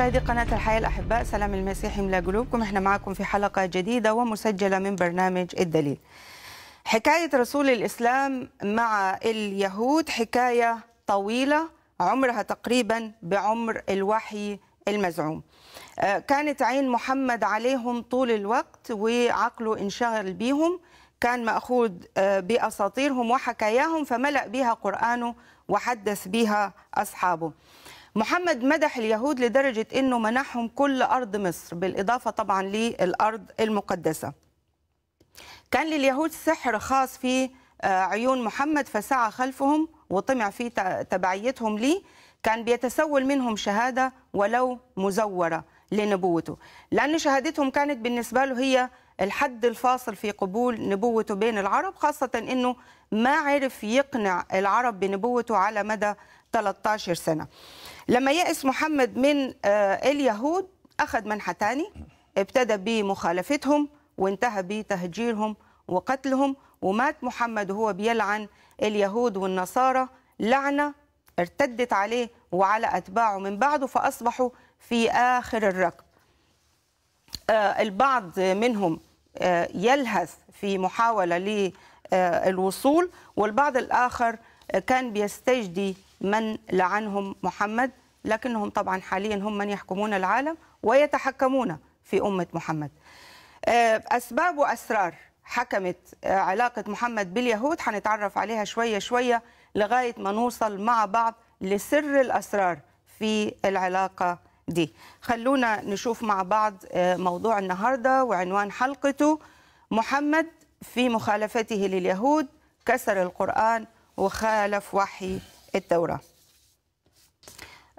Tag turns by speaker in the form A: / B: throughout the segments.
A: مشاهدي قناة الحياة الأحباء سلام المسيحي ملا قلوبكم احنا معكم في حلقة جديدة ومسجلة من برنامج الدليل حكاية رسول الإسلام مع اليهود حكاية طويلة عمرها تقريبا بعمر الوحي المزعوم آه، كانت عين محمد عليهم طول الوقت وعقله انشغل بيهم كان مأخوذ آه، بأساطيرهم وحكاياهم فملأ بها قرآنه وحدث بها أصحابه محمد مدح اليهود لدرجة أنه منحهم كل أرض مصر بالإضافة طبعا للأرض المقدسة كان لليهود سحر خاص في آه، عيون محمد فسعى خلفهم وطمع في تبعيتهم ليه كان بيتسول منهم شهادة ولو مزورة لنبوته لأن شهادتهم كانت بالنسبة له هي الحد الفاصل في قبول نبوته بين العرب خاصة أنه ما عرف يقنع العرب بنبوته على مدى 13 سنة لما يأس محمد من آه، اليهود أخذ منحة تاني ابتدى بمخالفتهم وانتهى بتهجيرهم وقتلهم ومات محمد وهو بيلعن اليهود والنصارى لعنة ارتدت عليه وعلى أتباعه من بعده فأصبحوا في آخر الركب آه، البعض منهم آه، يلهث في محاولة للوصول والبعض الآخر كان بيستجدي من لعنهم محمد لكنهم طبعا حاليا هم من يحكمون العالم ويتحكمون في أمة محمد آه، أسباب وأسرار حكمت آه، علاقة محمد باليهود هنتعرف عليها شوية شوية لغاية ما نوصل مع بعض لسر الأسرار في العلاقة دي خلونا نشوف مع بعض آه، موضوع النهاردة وعنوان حلقته محمد في مخالفته لليهود كسر القرآن وخالف وحي التوراه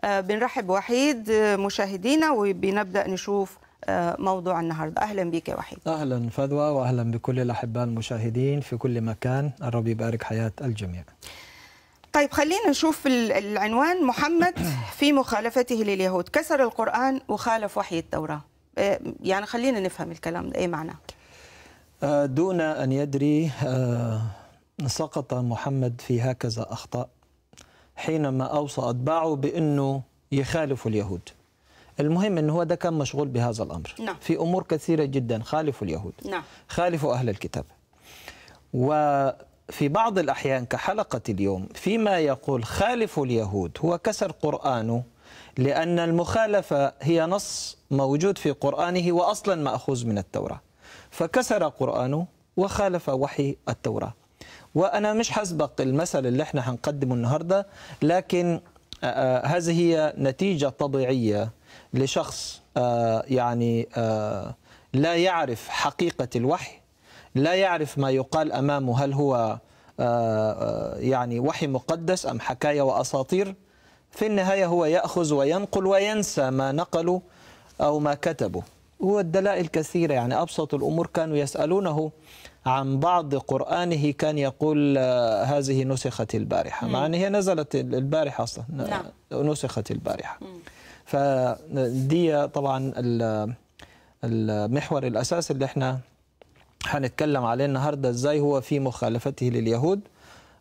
A: آه، بنرحب وحيد آه، مشاهدينا وبنبدا نشوف آه، موضوع النهارده اهلا بك يا وحيد
B: اهلا فدوى واهلا بكل الاحباء المشاهدين في كل مكان الرب يبارك حياه الجميع
A: طيب خلينا نشوف العنوان محمد في مخالفته لليهود كسر القرآن وخالف وحي التوراة يعني خلينا نفهم الكلام ده ايه معناه
B: دون أن يدري سقط محمد في هكذا أخطاء حينما أوصى أتباعه بأنه يخالفوا اليهود المهم أنه هو ده كان مشغول بهذا الأمر نعم. في أمور كثيرة جدا خالفوا اليهود نعم. خالفوا أهل الكتاب وفي بعض الأحيان كحلقة اليوم فيما يقول خالفوا اليهود هو كسر قرآنه لأن المخالفة هي نص موجود في قرآنه وأصلا مأخوذ من التوراة فكسر قرآنه وخالف وحي التوراة وانا مش هسبق المثل اللي احنا هنقدمه النهارده لكن آه، آه، هذه هي نتيجه طبيعيه لشخص آه، يعني لا يعرف حقيقه الوحي لا يعرف ما يقال امامه هل هو يعني وحي مقدس ام حكايه واساطير في النهايه هو ياخذ وينقل وينسى ما نقلوا او ما كتبوا هو الدلائل كثيره يعني ابسط الامور كانوا يسالونه عن بعض قرآنه كان يقول آه، هذه نسخت البارحة مع أن هي نزلت البارحة أصلا نعم. نسخت البارحة فدي طبعا المحور الأساس اللي احنا هنتكلم عليه النهاردة ازاي هو في مخالفته لليهود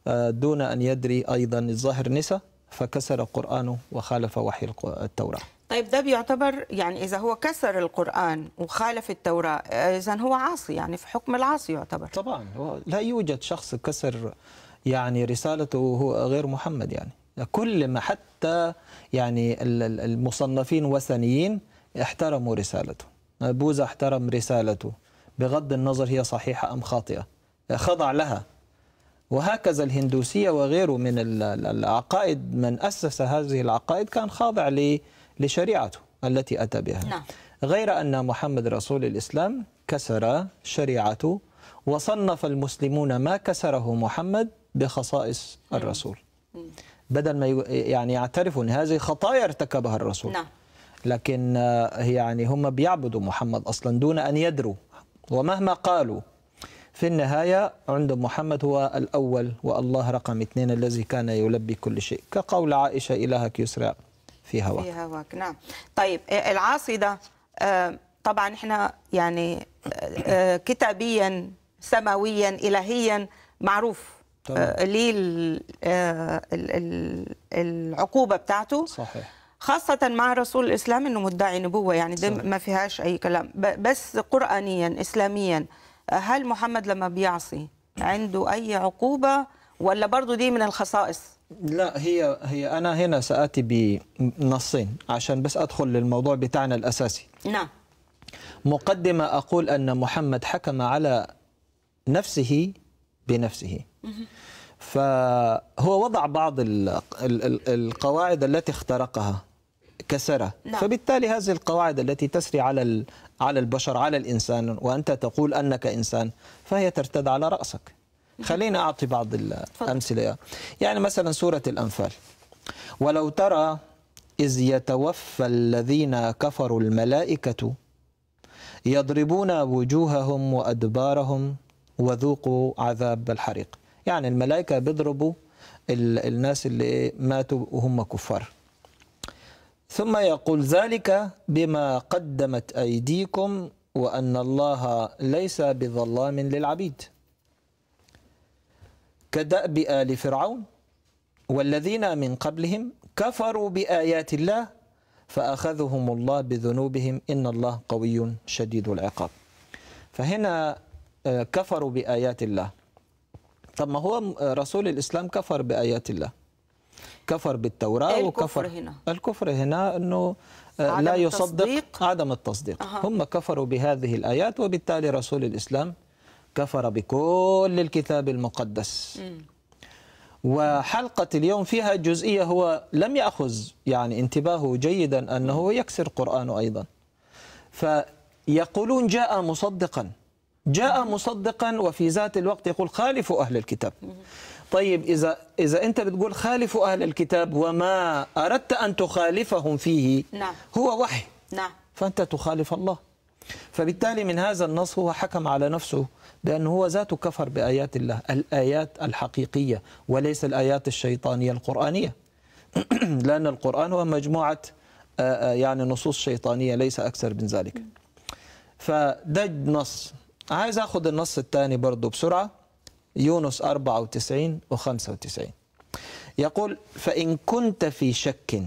B: آه، دون أن يدري أيضا الظاهر نسى فكسر قرآنه وخالف وحي التوراة
A: طيب ده بيعتبر يعني إذا هو كسر القرآن وخالف التوراة إذا هو عاصي يعني في حكم العاصي يعتبر طبعا
B: لا يوجد شخص كسر يعني رسالته هو غير محمد يعني كل ما حتى يعني المصنفين وثنيين احترموا رسالته بوذا احترم رسالته بغض النظر هي صحيحة أم خاطئة خضع لها وهكذا الهندوسية وغيره من العقائد من أسس هذه العقائد كان خاضع لي لشريعته التي أتى بها نعم. غير أن محمد رسول الإسلام كسر شريعته وصنف المسلمون ما كسره محمد بخصائص الرسول بدل ما يعني يعترفوا أن هذه خطايا ارتكبها الرسول نعم. لكن آه، يعني هم بيعبدوا محمد أصلا دون أن يدروا ومهما قالوا في النهاية عند محمد هو الأول والله رقم اثنين الذي كان يلبي كل شيء كقول عائشة إلهك يسرى في هواك في
A: هواك نعم طيب آه، العاصدة آه، طبعا احنا يعني آه، كتابيا سماويا إلهيا معروف ليه العقوبة بتاعته صحيح خاصة مع رسول الإسلام أنه مدعي نبوة يعني ده ما فيهاش أي كلام بس قرآنيا إسلاميا هل محمد لما بيعصي عنده أي عقوبة ولا برضو دي من الخصائص
B: لا هي هي انا هنا ساتي بنصين عشان بس ادخل للموضوع بتاعنا الاساسي نعم مقدمه اقول ان محمد حكم على نفسه بنفسه فهو وضع بعض القواعد التي اخترقها كسرها نعم. فبالتالي هذه القواعد التي تسري على على البشر على الانسان وانت تقول انك انسان فهي ترتد على راسك خليني أعطي بعض الأمثلة يعني مثلا سورة الأنفال ولو ترى إذ يتوفى الذين كفروا الملائكة يضربون وجوههم وأدبارهم وذوقوا عذاب الحريق يعني الملائكة بيضربوا الناس اللي ماتوا وهم كفار ثم يقول ذلك بما قدمت أيديكم وأن الله ليس بظلام للعبيد كدأب آل فرعون والذين من قبلهم كفروا بآيات الله فأخذهم الله بذنوبهم إن الله قوي شديد العقاب فهنا آه، كفروا بآيات الله طب ما هو آه، رسول الإسلام كفر بآيات الله كفر بالتوراة الكفر وكفر هنا الكفر هنا أنه آه، لا يصدق التصديق. عدم التصديق أه. هم كفروا بهذه الآيات وبالتالي رسول الإسلام كفر بكل الكتاب المقدس وحلقة اليوم فيها جزئية هو لم يأخذ يعني انتباهه جيدا أنه يكسر القرآن أيضا فيقولون جاء مصدقا جاء مصدقا وفي ذات الوقت يقول خالفوا أهل الكتاب طيب إذا إذا أنت بتقول خالفوا أهل الكتاب وما أردت أن تخالفهم فيه نعم. هو وحي نعم. فأنت تخالف الله فبالتالي من هذا النص هو حكم على نفسه لأن هو ذاته كفر بآيات الله الآيات الحقيقية وليس الآيات الشيطانية القرآنية لأن القرآن هو مجموعة آه، آه، يعني نصوص شيطانية ليس أكثر من ذلك فدج نص عايز أخذ النص الثاني برضه بسرعة يونس 94 و 95 يقول فإن كنت في شك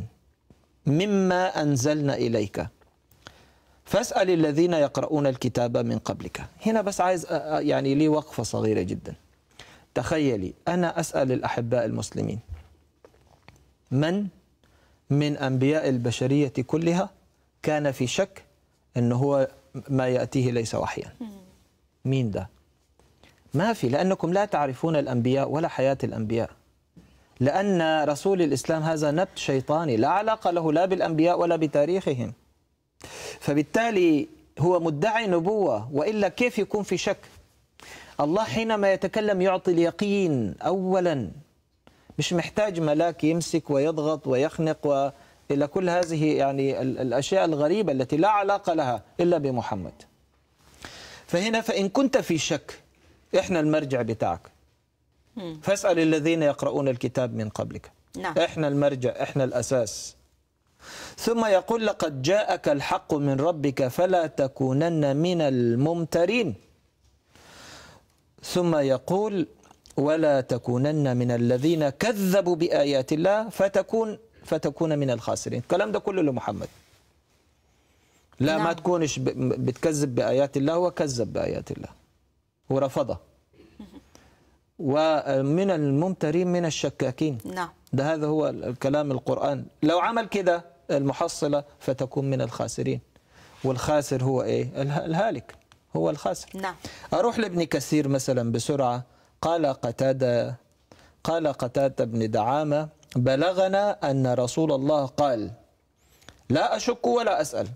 B: مما أنزلنا إليك فاسأل الذين يقرؤون الكتاب من قبلك هنا بس عايز آه، آه، يعني لي وقفة صغيرة جدا تخيلي أنا أسأل الأحباء المسلمين من من أنبياء البشرية كلها كان في شك أنه هو ما يأتيه ليس وحيا مين ده ما في لأنكم لا تعرفون الأنبياء ولا حياة الأنبياء لأن رسول الإسلام هذا نبت شيطاني لا علاقة له لا بالأنبياء ولا بتاريخهم فبالتالي هو مدعي نبوة وإلا كيف يكون في شك الله حينما يتكلم يعطي اليقين أولا مش محتاج ملاك يمسك ويضغط ويخنق إلى كل هذه يعني الأشياء الغريبة التي لا علاقة لها إلا بمحمد فهنا فإن كنت في شك إحنا المرجع بتاعك فاسأل الذين يقرؤون الكتاب من قبلك نعم. إحنا المرجع إحنا الأساس ثم يقول لقد جاءك الحق من ربك فلا تكونن من الممترين ثم يقول ولا تكونن من الذين كذبوا بآيات الله فتكون فتكون من الخاسرين الكلام ده كله لمحمد لا نعم. ما تكونش بتكذب بآيات الله وكذب بآيات الله ورفضها ومن الممترين من الشكاكين نعم ده هذا هو الكلام القرآن لو عمل كده المحصلة فتكون من الخاسرين والخاسر هو إيه؟ الهالك هو الخاسر نعم. أروح لابن كثير مثلا بسرعة قال قتادة قال قتادة بن دعامة بلغنا أن رسول الله قال لا أشك ولا أسأل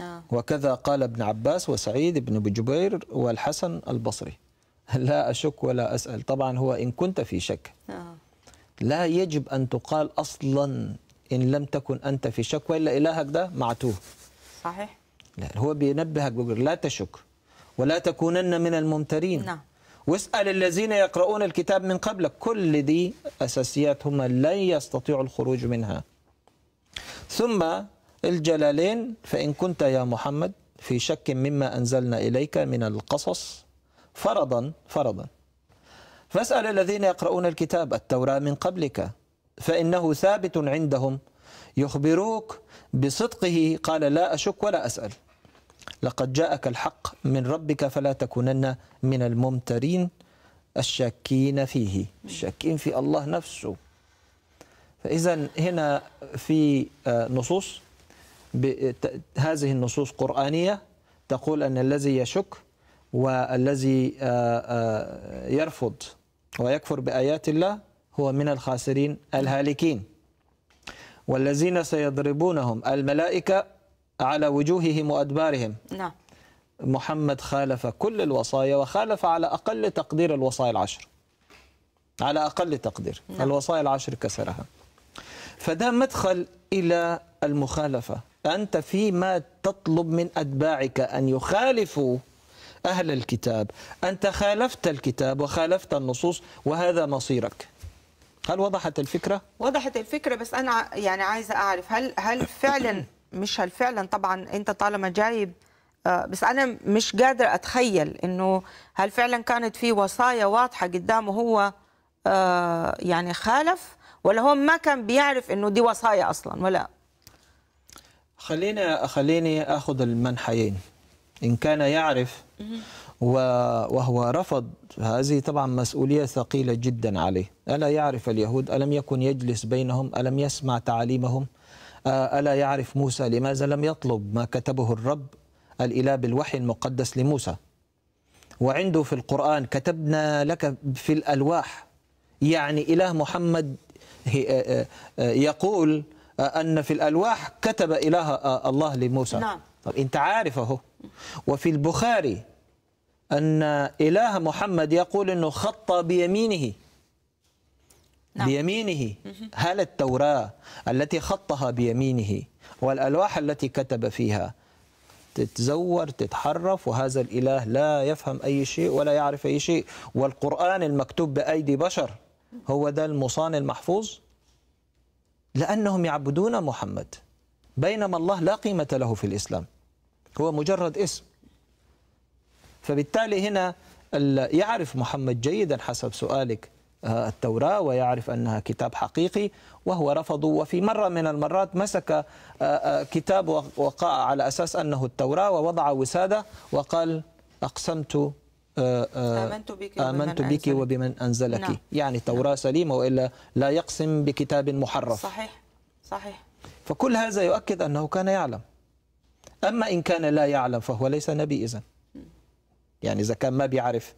B: آه. وكذا قال ابن عباس وسعيد بن جبير والحسن البصري لا أشك ولا أسأل طبعا هو إن كنت في شك آه. لا يجب أن تقال أصلا إن لم تكن أنت في شك وإلا إلهك ده معتوه صحيح لا هو بينبهك بيقول لا تشك ولا تكونن من الممترين نعم واسأل الذين يقرؤون الكتاب من قبلك كل دي أساسيات هم لن يستطيعوا الخروج منها ثم الجلالين فإن كنت يا محمد في شك مما أنزلنا إليك من القصص فرضا فرضا فاسأل الذين يقرؤون الكتاب التوراة من قبلك فإنه ثابت عندهم يخبروك بصدقه قال لا أشك ولا أسأل لقد جاءك الحق من ربك فلا تكونن من الممترين الشاكين فيه الشاكين في الله نفسه فإذا هنا في آه، نصوص هذه النصوص قرآنية تقول أن الذي يشك والذي آه، آه، يرفض ويكفر بآيات الله هو من الخاسرين الهالكين والذين سيضربونهم الملائكة على وجوههم وأدبارهم نعم محمد خالف كل الوصايا وخالف على أقل تقدير الوصايا العشر على أقل تقدير لا. نعم. الوصايا العشر كسرها فده مدخل إلى المخالفة أنت فيما تطلب من أتباعك أن يخالفوا أهل الكتاب أنت خالفت الكتاب وخالفت النصوص وهذا مصيرك هل وضحت الفكره
A: وضحت الفكره بس انا يعني عايزه اعرف هل هل فعلا مش هل فعلا طبعا انت طالما جايب آه، بس انا مش قادر اتخيل انه هل فعلا كانت في وصايا واضحه قدامه هو آه، يعني خالف ولا هو ما كان بيعرف انه دي وصايا اصلا ولا
B: خليني خليني اخذ المنحيين ان كان يعرف وهو رفض هذه طبعا مسؤولية ثقيلة جدا عليه ألا يعرف اليهود ألم يكن يجلس بينهم ألم يسمع تعاليمهم آه، ألا يعرف موسى لماذا لم يطلب ما كتبه الرب الإله بالوحي المقدس لموسى وعنده في القرآن كتبنا لك في الألواح يعني إله محمد آه، آه، يقول أن في الألواح كتب إله الله لموسى نعم. طب أنت عارف أهو وفي البخاري أن إله محمد يقول أنه خط بيمينه نعم. بيمينه هل التوراة التي خطها بيمينه والألواح التي كتب فيها تتزور تتحرف وهذا الإله لا يفهم أي شيء ولا يعرف أي شيء والقرآن المكتوب بأيدي بشر هو ده المصان المحفوظ لأنهم يعبدون محمد بينما الله لا قيمة له في الإسلام هو مجرد اسم فبالتالي هنا يعرف محمد جيدا حسب سؤالك آه، التوراة ويعرف أنها كتاب حقيقي وهو رفضه وفي مرة من المرات مسك آه، آه، كتاب وقع على أساس أنه التوراة ووضع وسادة وقال أقسمت آمنت بك وبمن, آمنت بك أنزلك. وبمن أنزلك نعم. يعني توراة نعم. سليمة وإلا لا يقسم بكتاب محرف
A: صحيح صحيح
B: فكل هذا يؤكد أنه كان يعلم أما إن كان لا يعلم فهو ليس نبي إذن يعني إذا كان ما بيعرف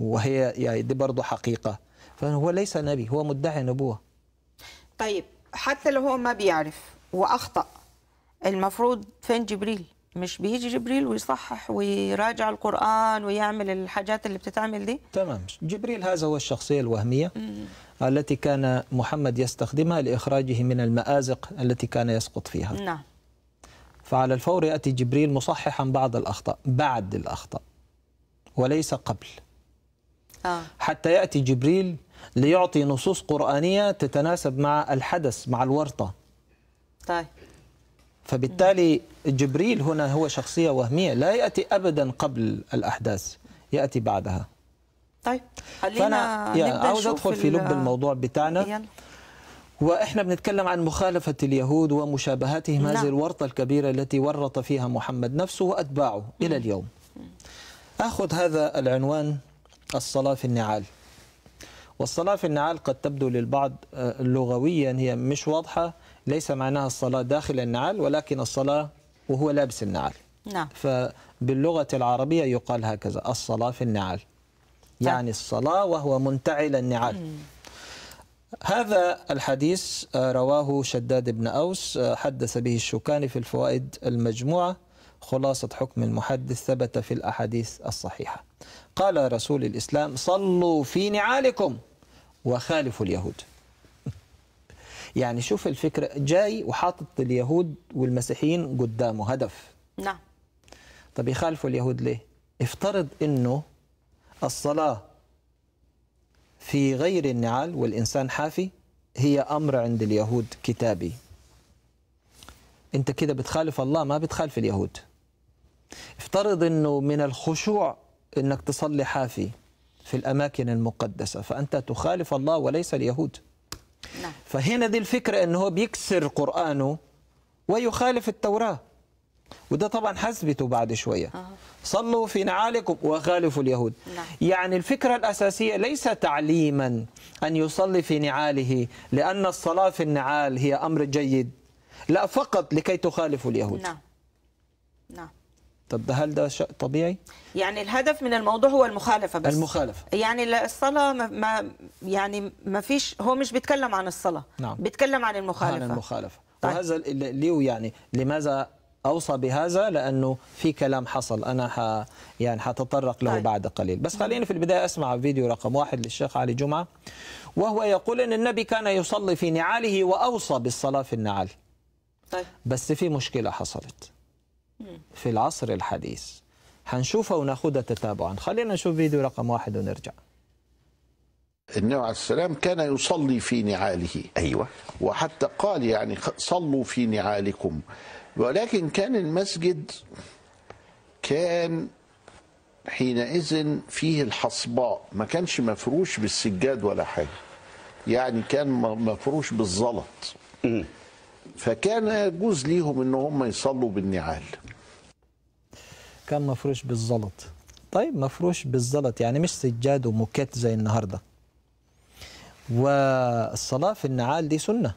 B: وهي يعني دي برضه حقيقة فهو ليس نبي هو مدعي نبوة
A: طيب حتى لو هو ما بيعرف وأخطأ المفروض فين جبريل مش بيجي جبريل ويصحح ويراجع القرآن ويعمل الحاجات اللي بتتعمل دي
B: تمام جبريل هذا هو الشخصية الوهمية مم. التي كان محمد يستخدمها لإخراجه من المآزق التي كان يسقط فيها نعم فعلى الفور يأتي جبريل مصححا بعض الأخطاء بعد الأخطاء وليس قبل آه. حتى يأتي جبريل ليعطي نصوص قرآنية تتناسب مع الحدث مع الورطة طيب فبالتالي جبريل هنا هو شخصية وهمية لا يأتي أبدا قبل الأحداث يأتي بعدها
A: طيب خلينا فأنا عاوز أدخل في لب الموضوع
B: بتاعنا يلا. واحنا بنتكلم عن مخالفه اليهود ومشابهاتهم نعم. هذه الورطه الكبيره التي ورط فيها محمد نفسه واتباعه الى اليوم أخذ هذا العنوان الصلاة في النعال والصلاة في النعال قد تبدو للبعض آه، لغويا هي مش واضحة ليس معناها الصلاة داخل النعال ولكن الصلاة وهو لابس النعال نعم. فباللغة العربية يقال هكذا الصلاة في النعال طيب. يعني الصلاة وهو منتعل النعال مم. هذا الحديث آه، رواه شداد بن أوس آه، حدث به الشوكاني في الفوائد المجموعة خلاصة حكم المحدث ثبت في الأحاديث الصحيحة قال رسول الإسلام صلوا في نعالكم وخالفوا اليهود يعني شوف الفكرة جاي وحاطط اليهود والمسيحيين قدامه هدف نعم طب يخالفوا اليهود ليه افترض أنه الصلاة في غير النعال والإنسان حافي هي أمر عند اليهود كتابي انت كده بتخالف الله ما بتخالف اليهود افترض انه من الخشوع انك تصلي حافي في الاماكن المقدسه فانت تخالف الله وليس اليهود نعم. فهنا دي الفكره انه هو بيكسر قرانه ويخالف التوراه وده طبعا حسبته بعد شويه آه. صلوا في نعالكم وخالفوا اليهود نعم. يعني الفكره الاساسيه ليس تعليما ان يصلي في نعاله لان الصلاه في النعال هي امر جيد لا فقط لكي تخالفوا اليهود نعم نعم طب هل ده شيء طبيعي؟
A: يعني الهدف من الموضوع هو المخالفة بس المخالفة يعني الصلاة ما, ما يعني ما فيش هو مش بيتكلم عن الصلاة نعم بيتكلم
B: عن المخالفة عن المخالفة طيب. وهذا ليه يعني لماذا أوصى بهذا لأنه في كلام حصل أنا ح يعني حتطرق له طيب. بعد قليل بس خليني في البداية أسمع فيديو رقم واحد للشيخ علي جمعة وهو يقول أن النبي كان يصلي في نعاله وأوصى بالصلاة في النعال طيب. بس في مشكلة حصلت في العصر الحديث هنشوفها وناخدها تتابعا خلينا نشوف فيديو رقم واحد ونرجع
C: النبي عليه السلام كان يصلي في نعاله أيوة وحتى قال يعني صلوا في نعالكم ولكن كان المسجد كان حينئذ فيه الحصباء ما كانش مفروش بالسجاد ولا حاجة يعني كان مفروش بالزلط فكان يجوز ليهم ان هم يصلوا بالنعال
B: كان مفروش بالزلط طيب مفروش بالزلط يعني مش سجاد وموكيت زي النهارده والصلاه في النعال دي سنه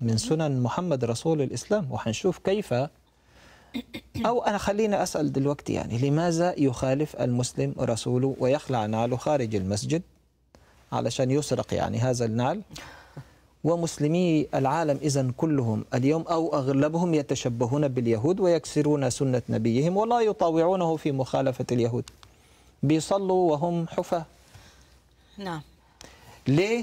B: من سنن محمد رسول الاسلام وهنشوف كيف او انا خلينا اسال دلوقتي يعني لماذا يخالف المسلم رسوله ويخلع نعله خارج المسجد علشان يسرق يعني هذا النعل ومسلمي العالم إذا كلهم اليوم أو أغلبهم يتشبهون باليهود ويكسرون سنة نبيهم ولا يطاوعونه في مخالفة اليهود بيصلوا وهم حفاة نعم ليه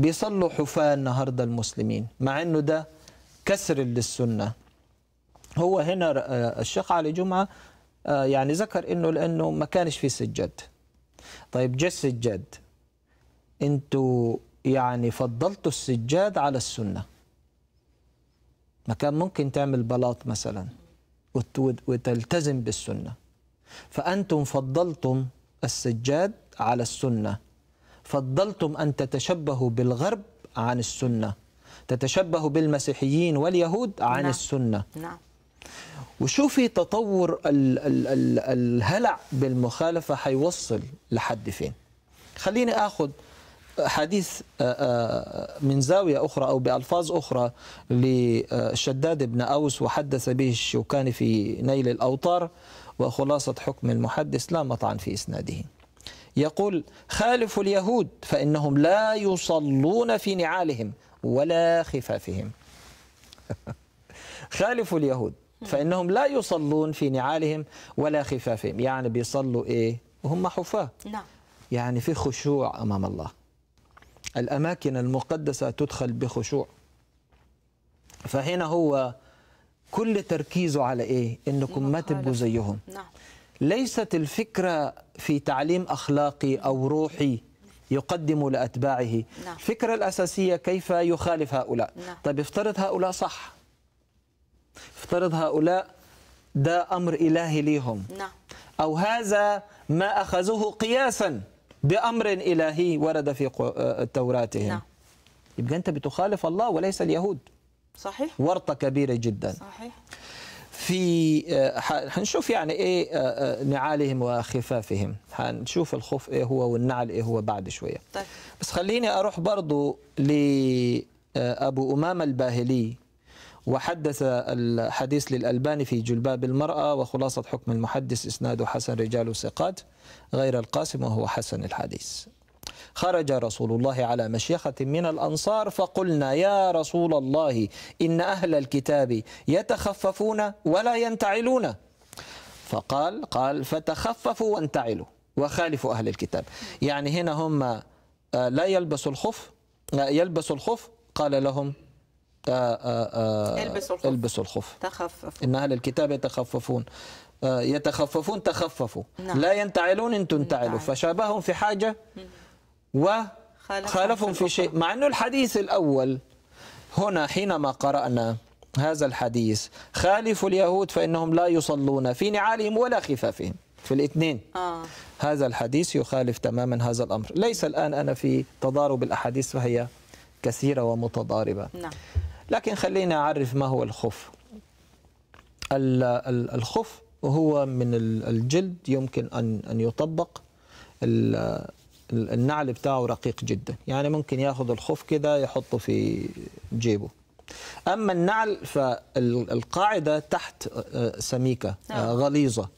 B: بيصلوا حفاة النهاردة المسلمين مع أنه ده كسر للسنة هو هنا آه، الشيخ علي جمعة آه، يعني ذكر أنه لأنه ما كانش في سجاد طيب جه السجاد انتوا يعني فضلت السجاد على السنة ما كان ممكن تعمل بلاط مثلا وتلتزم بالسنة فأنتم فضلتم السجاد على السنة فضلتم أن تتشبهوا بالغرب عن السنة تتشبهوا بالمسيحيين واليهود عن نعم. السنة نعم. وشوفي تطور ال ال الـ الهلع بالمخالفة حيوصل لحد فين خليني أخذ حديث آه، آه، من زاوية أخرى أو بألفاظ أخرى لشداد بن أوس وحدث به الشوكاني في نيل الأوطار وخلاصة حكم المحدث لا مطعن في إسناده يقول خالف اليهود فإنهم لا يصلون في نعالهم ولا خفافهم خالف اليهود فإنهم لا يصلون في نعالهم ولا خفافهم يعني بيصلوا إيه وهم حفاة نعم يعني في خشوع أمام الله الأماكن المقدسة تدخل بخشوع فهنا هو كل تركيزه على إيه إنكم ما تبقوا زيهم نعم. ليست الفكرة في تعليم أخلاقي أو روحي يقدم لأتباعه نعم. الفكرة الأساسية كيف يخالف هؤلاء نعم. طيب افترض هؤلاء صح افترض هؤلاء ده أمر إلهي ليهم نعم. أو هذا ما أخذوه قياساً بأمر إلهي ورد في آه، توراتهم نعم. يبقى أنت بتخالف الله وليس اليهود صحيح ورطة كبيرة جدا صحيح في آه، حنشوف يعني ايه آه، نعالهم وخفافهم حنشوف الخوف ايه هو والنعل ايه هو بعد شويه طيب. بس خليني اروح برضو لابو امامه الباهلي وحدث الحديث للألباني في جلباب المرأة وخلاصة حكم المحدث إسناد حسن رجال ثقات غير القاسم وهو حسن الحديث خرج رسول الله على مشيخة من الأنصار فقلنا يا رسول الله إن أهل الكتاب يتخففون ولا ينتعلون فقال قال فتخففوا وانتعلوا وخالفوا أهل الكتاب يعني هنا هم آه، لا يلبسوا الخف آه، يلبسوا الخف قال لهم آه، آه، آه، البسوا الخف البسوا الخف تخففوا إن أهل الكتاب يتخففون يتخففون تخففوا نعم. لا ينتعلون إن تنتعلوا فشابههم في حاجة وخالفهم في شيء مع أنه الحديث الأول هنا حينما قرأنا هذا الحديث خالف اليهود فإنهم لا يصلون في نعالهم ولا خفافهم في الاثنين آه. هذا الحديث يخالف تماما هذا الأمر ليس الآن أنا في تضارب الأحاديث فهي كثيرة ومتضاربة نعم لكن خلينا أعرف ما هو الخف الخف هو من الجلد يمكن أن أن يطبق النعل بتاعه رقيق جدا يعني ممكن ياخذ الخف كده يحطه في جيبه أما النعل فالقاعدة تحت آه، سميكة آه، نعم. غليظة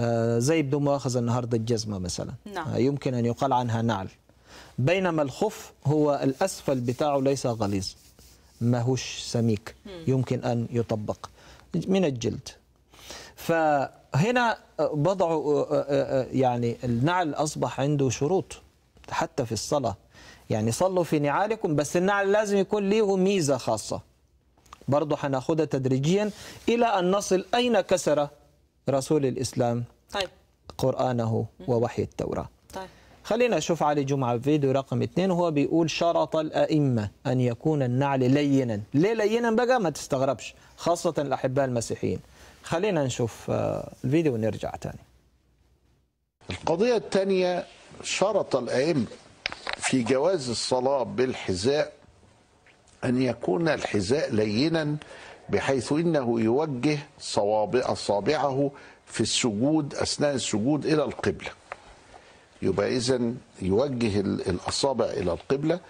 B: آه، زي بدون مؤاخذة النهاردة الجزمة مثلا نعم. يمكن أن يقال عنها نعل بينما الخف هو الأسفل بتاعه ليس غليظ ماهوش سميك يمكن أن يطبق من الجلد فهنا آه، بضع آه، آه، يعني النعل أصبح عنده شروط حتى في الصلاة يعني صلوا في نعالكم بس النعل لازم يكون له ميزة خاصة برضه هناخدها تدريجيا إلى أن نصل أين كسر رسول الإسلام طيب. قرآنه ووحي التوراة خلينا نشوف علي جمعة فيديو رقم اثنين وهو بيقول شرط الأئمة أن يكون النعل لينا ليه لينا بقى ما تستغربش خاصة الأحباء المسيحيين خلينا نشوف آه، الفيديو ونرجع تاني
C: القضية الثانية شرط الأئمة في جواز الصلاة بالحذاء أن يكون الحذاء لينا بحيث إنه يوجه صوابع أصابعه في السجود أثناء السجود إلى القبلة يبقى إذا يوجه الأصابع إلى القبلة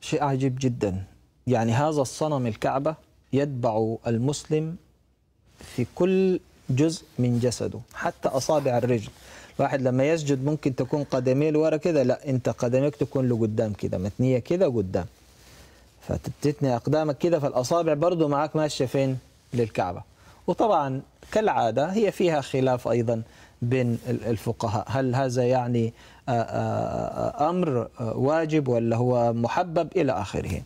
C: شيء عجيب
B: جدا يعني هذا الصنم الكعبة يتبع المسلم في كل جزء من جسده حتى أصابع الرجل الواحد لما يسجد ممكن تكون قدميه لورا كده لا انت قدميك تكون لقدام كده متنيه كده قدام فتتني اقدامك كده فالاصابع برضه معاك ماشيه فين للكعبه وطبعا كالعاده هي فيها خلاف ايضا بين الفقهاء هل هذا يعني آه، آه، آه، أمر واجب ولا هو محبب إلى آخره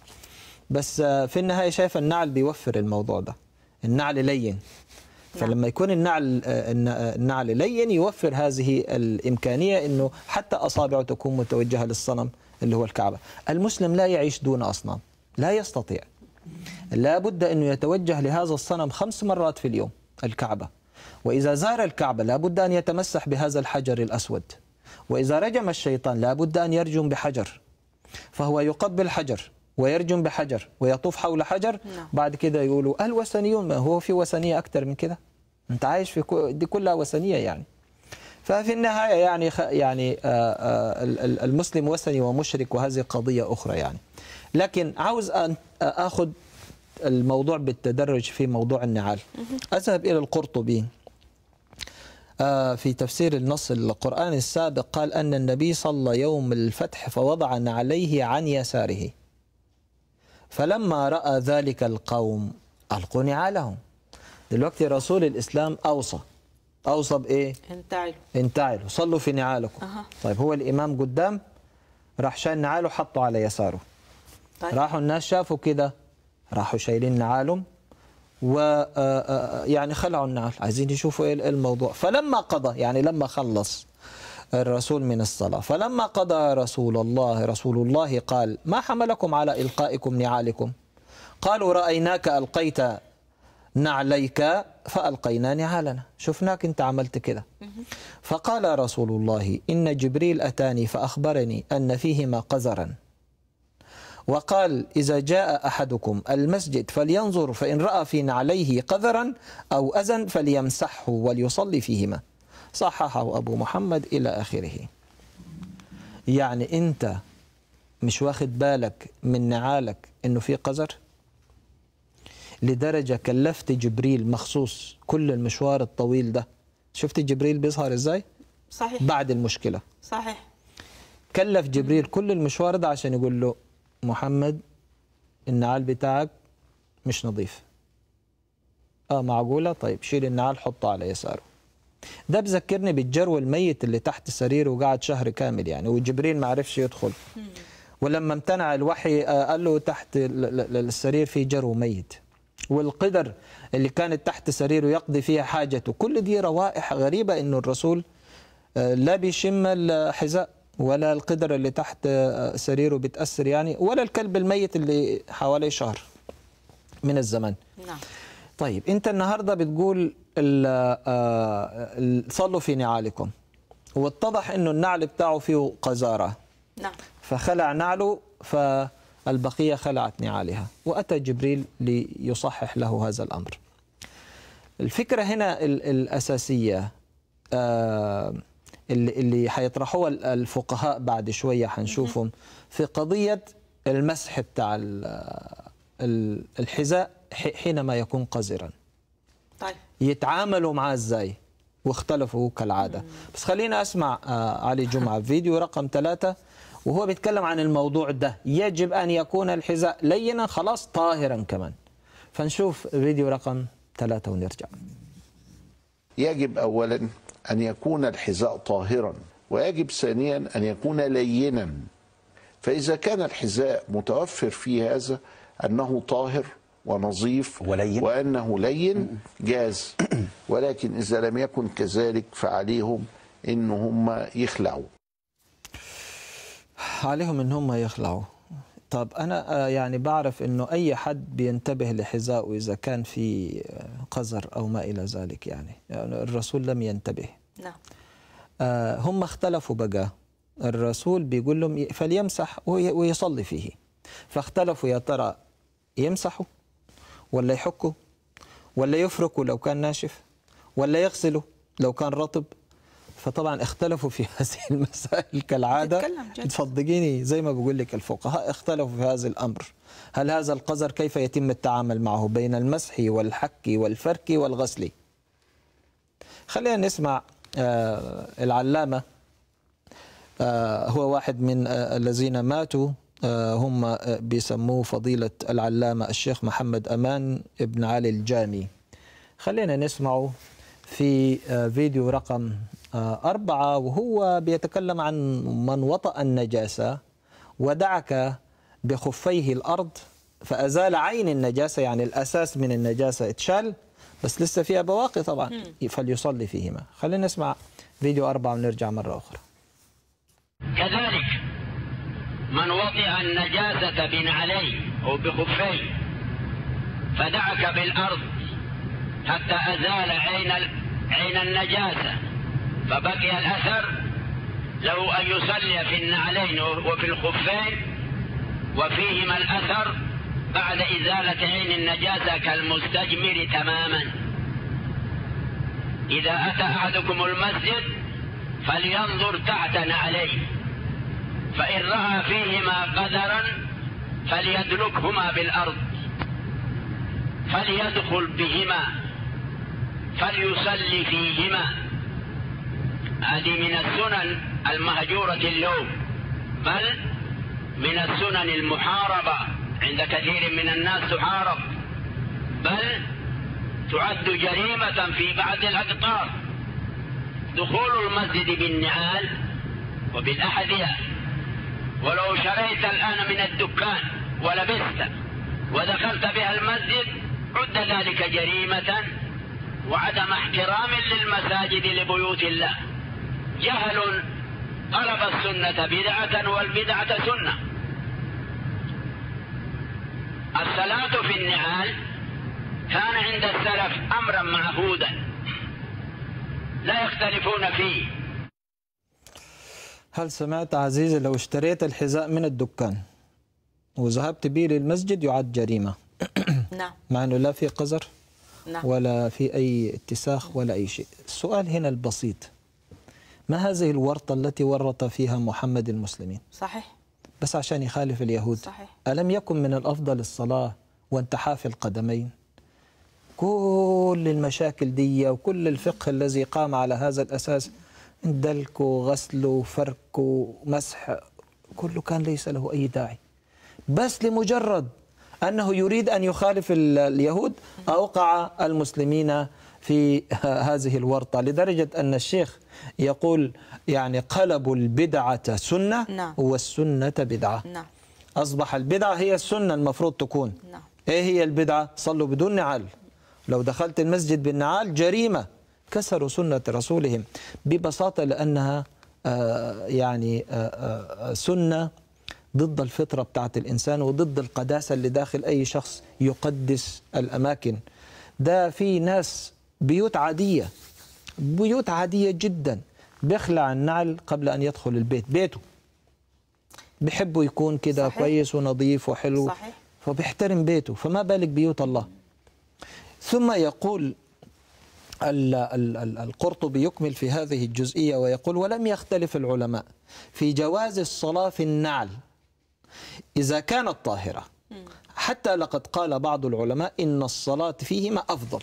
B: بس في النهاية شايف النعل بيوفر الموضوع ده النعل لين فلما نعم. يكون النعل النعل لين يوفر هذه الامكانيه انه حتى اصابعه تكون متوجهه للصنم اللي هو الكعبه. المسلم لا يعيش دون اصنام، لا يستطيع. لابد انه يتوجه لهذا الصنم خمس مرات في اليوم الكعبه. وإذا زار الكعبة لابد أن يتمسح بهذا الحجر الأسود وإذا رجم الشيطان لابد أن يرجم بحجر فهو يقبل حجر ويرجم بحجر ويطوف حول حجر نعم. بعد كده يقولوا الوثنيون ما هو في وثنية أكتر من كده أنت عايش في دي كلها وثنية يعني ففي النهاية يعني يعني آه، آه، المسلم وثني ومشرك وهذه قضية أخرى يعني لكن عاوز أن آه، آخذ الموضوع بالتدرج في موضوع النعال أذهب إلى القرطبي آه، في تفسير النص القرآن السابق قال أن النبي صلى يوم الفتح فوضع نعليه عن يساره فلما رأى ذلك القوم ألقوا نعالهم دلوقتي رسول الإسلام أوصى أوصى بإيه؟ انتعلوا انتعلوا صلوا في نعالكم أه. طيب هو الإمام قدام راح شال نعاله حطه على يساره طيب. راحوا الناس شافوا كده راحوا شايلين نعالهم و آه، آه، آه، يعني خلعوا النعل عايزين يشوفوا ايه الموضوع فلما قضى يعني لما خلص الرسول من الصلاة فلما قضى رسول الله رسول الله قال ما حملكم على إلقائكم نعالكم قالوا رأيناك ألقيت نعليك فألقينا نعالنا شفناك أنت عملت كده فقال رسول الله إن جبريل أتاني فأخبرني أن فيهما قزرا وقال إذا جاء أحدكم المسجد فلينظر فإن رأى في عليه قذرا أو أذى فليمسحه وليصلي فيهما صححه أبو محمد إلى آخره يعني أنت مش واخد بالك من نعالك إنه في قذر لدرجة كلفت جبريل مخصوص كل المشوار الطويل ده شفت جبريل بيظهر إزاي؟ صحيح بعد المشكلة صحيح كلف جبريل كل المشوار ده عشان يقول له محمد النعال بتاعك مش نظيف اه معقوله طيب شيل النعال حطه على يساره ده بذكرني بالجرو الميت اللي تحت سريره وقعد شهر كامل يعني وجبريل ما عرفش يدخل ولما امتنع الوحي آه، قال له تحت السرير في جرو ميت والقدر اللي كانت تحت سريره يقضي فيها حاجته كل دي روائح غريبة انه الرسول آه، لا بيشم الحذاء ولا القدر اللي تحت سريره بتأثر يعني ولا الكلب الميت اللي حوالي شهر من الزمن نعم طيب انت النهارده بتقول آه، صلوا في نعالكم واتضح انه النعل بتاعه فيه قذاره نعم فخلع نعله فالبقيه خلعت نعالها واتى جبريل ليصحح له هذا الامر الفكره هنا الاساسيه آه اللي اللي هيطرحوها الفقهاء بعد شويه هنشوفهم في قضيه المسح بتاع الحذاء حينما يكون قذرا طيب يتعاملوا معاه ازاي واختلفوا كالعاده بس خلينا اسمع آه، علي جمعه فيديو رقم ثلاثة وهو بيتكلم عن الموضوع ده يجب ان يكون الحذاء لينا خلاص طاهرا كمان فنشوف فيديو رقم ثلاثة ونرجع
C: يجب اولا أن يكون الحذاء طاهرا ويجب ثانيا أن يكون لينا فإذا كان الحذاء متوفر في هذا أنه طاهر ونظيف ولين. وأنه لين جاز ولكن إذا لم يكن كذلك فعليهم إن هم يخلعوا
B: عليهم إن هم يخلعوا طب انا آه، يعني بعرف انه اي حد بينتبه لحذائه اذا كان في آه، قذر او ما الى ذلك يعني, يعني الرسول لم ينتبه نعم آه، هم اختلفوا بقى الرسول بيقول لهم فليمسح ويصلي فيه فاختلفوا يا ترى يمسحوا ولا يحكوا ولا يفركوا لو كان ناشف ولا يغسله لو كان رطب فطبعا اختلفوا في هذه المسائل كالعاده تفضجيني زي ما بقول لك الفقهاء اختلفوا في هذا الامر هل هذا القذر كيف يتم التعامل معه بين المسح والحك والفرك والغسل خلينا نسمع آه، العلامه آه، هو واحد من آه، الذين ماتوا هم بيسموه فضيله العلامه الشيخ محمد امان ابن علي الجامي خلينا نسمعه في فيديو رقم آه، أربعة وهو بيتكلم عن من وطأ النجاسة ودعك بخفيه الأرض فأزال عين النجاسة يعني الأساس من النجاسة اتشال بس لسه فيها بواقي طبعا فليصلي فيهما خلينا نسمع فيديو أربعة ونرجع مرة أخرى
D: كذلك من وطئ النجاسة بن علي أو بخفيه فدعك بالأرض حتى أزال عين عين النجاسة فبقي الأثر له أن يصلي في النعلين وفي الخفين وفيهما الأثر بعد إزالة عين النجاسة كالمستجمر تماما إذا أتى أحدكم المسجد فلينظر تحت نعليه فإن رأى فيهما قدرا فليدلكهما بالأرض فليدخل بهما فليصلي فيهما هذه من السنن المهجورة اللوم بل من السنن المحاربة عند كثير من الناس تحارب بل تعد جريمة في بعض الأقطار دخول المسجد بالنعال وبالأحذية ولو شريت الآن من الدكان ولبست ودخلت بها المسجد عد ذلك جريمة وعدم احترام للمساجد لبيوت الله جهل طلب السنة بدعة والبدعة سنة الصلاة في النعال كان عند السلف أمرا معهودا لا يختلفون فيه
B: هل سمعت عزيزي لو اشتريت الحذاء من الدكان وذهبت به للمسجد يعد جريمة
A: نعم
B: مع أنه لا في قذر نعم. ولا في أي اتساخ ولا أي شيء السؤال هنا البسيط ما هذه الورطة التي ورط فيها محمد المسلمين صحيح بس عشان يخالف اليهود صحيح. ألم يكن من الأفضل الصلاة وانتحاف القدمين كل المشاكل دي وكل الفقه الذي قام على هذا الأساس دلك وغسل وفرك ومسح كله كان ليس له أي داعي بس لمجرد أنه يريد أن يخالف اليهود أوقع المسلمين في هذه الورطة لدرجة أن الشيخ يقول يعني قلبوا البدعة سنة نعم. والسنة بدعة نعم. أصبح البدعة هي السنة المفروض تكون نعم. إيه هي البدعة؟ صلوا بدون نعال لو دخلت المسجد بالنعال جريمة كسروا سنة رسولهم ببساطة لأنها آه، يعني آه، آه، سنة ضد الفطرة بتاعت الإنسان وضد القداسة اللي داخل أي شخص يقدس الأماكن ده في ناس بيوت عادية بيوت عادية جدا بيخلع النعل قبل أن يدخل البيت بيته بحبه يكون كده كويس ونظيف وحلو صحيح. فبيحترم بيته فما بالك بيوت الله ثم يقول القرطبي يكمل في هذه الجزئية ويقول ولم يختلف العلماء في جواز الصلاة في النعل إذا كانت طاهرة حتى لقد قال بعض العلماء إن الصلاة فيهما أفضل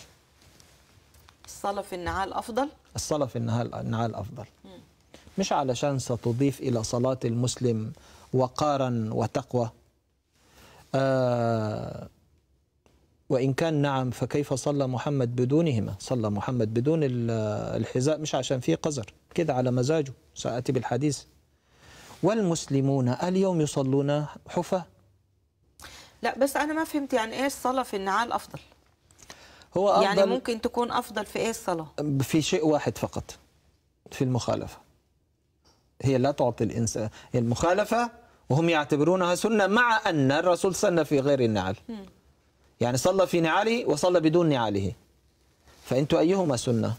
A: الصلاة في النعال أفضل؟
B: الصلاة في النعال أفضل مش علشان ستضيف إلى صلاة المسلم وقارا وتقوى آه وإن كان نعم فكيف صلى محمد بدونهما صلى محمد بدون الحذاء مش عشان فيه قذر كده على مزاجه سأتي بالحديث والمسلمون اليوم يصلون حفاة
A: لا بس أنا ما فهمت يعني إيه الصلاة في النعال أفضل
B: هو يعني أفضل يعني ممكن
A: تكون أفضل
B: في إيه الصلاة؟ في شيء واحد فقط في المخالفة هي لا تعطي الإنسان هي المخالفة وهم يعتبرونها سنة مع أن الرسول صلى في غير النعل يعني صلى في نعاله وصلى بدون نعاله فأنتوا أيهما سنة؟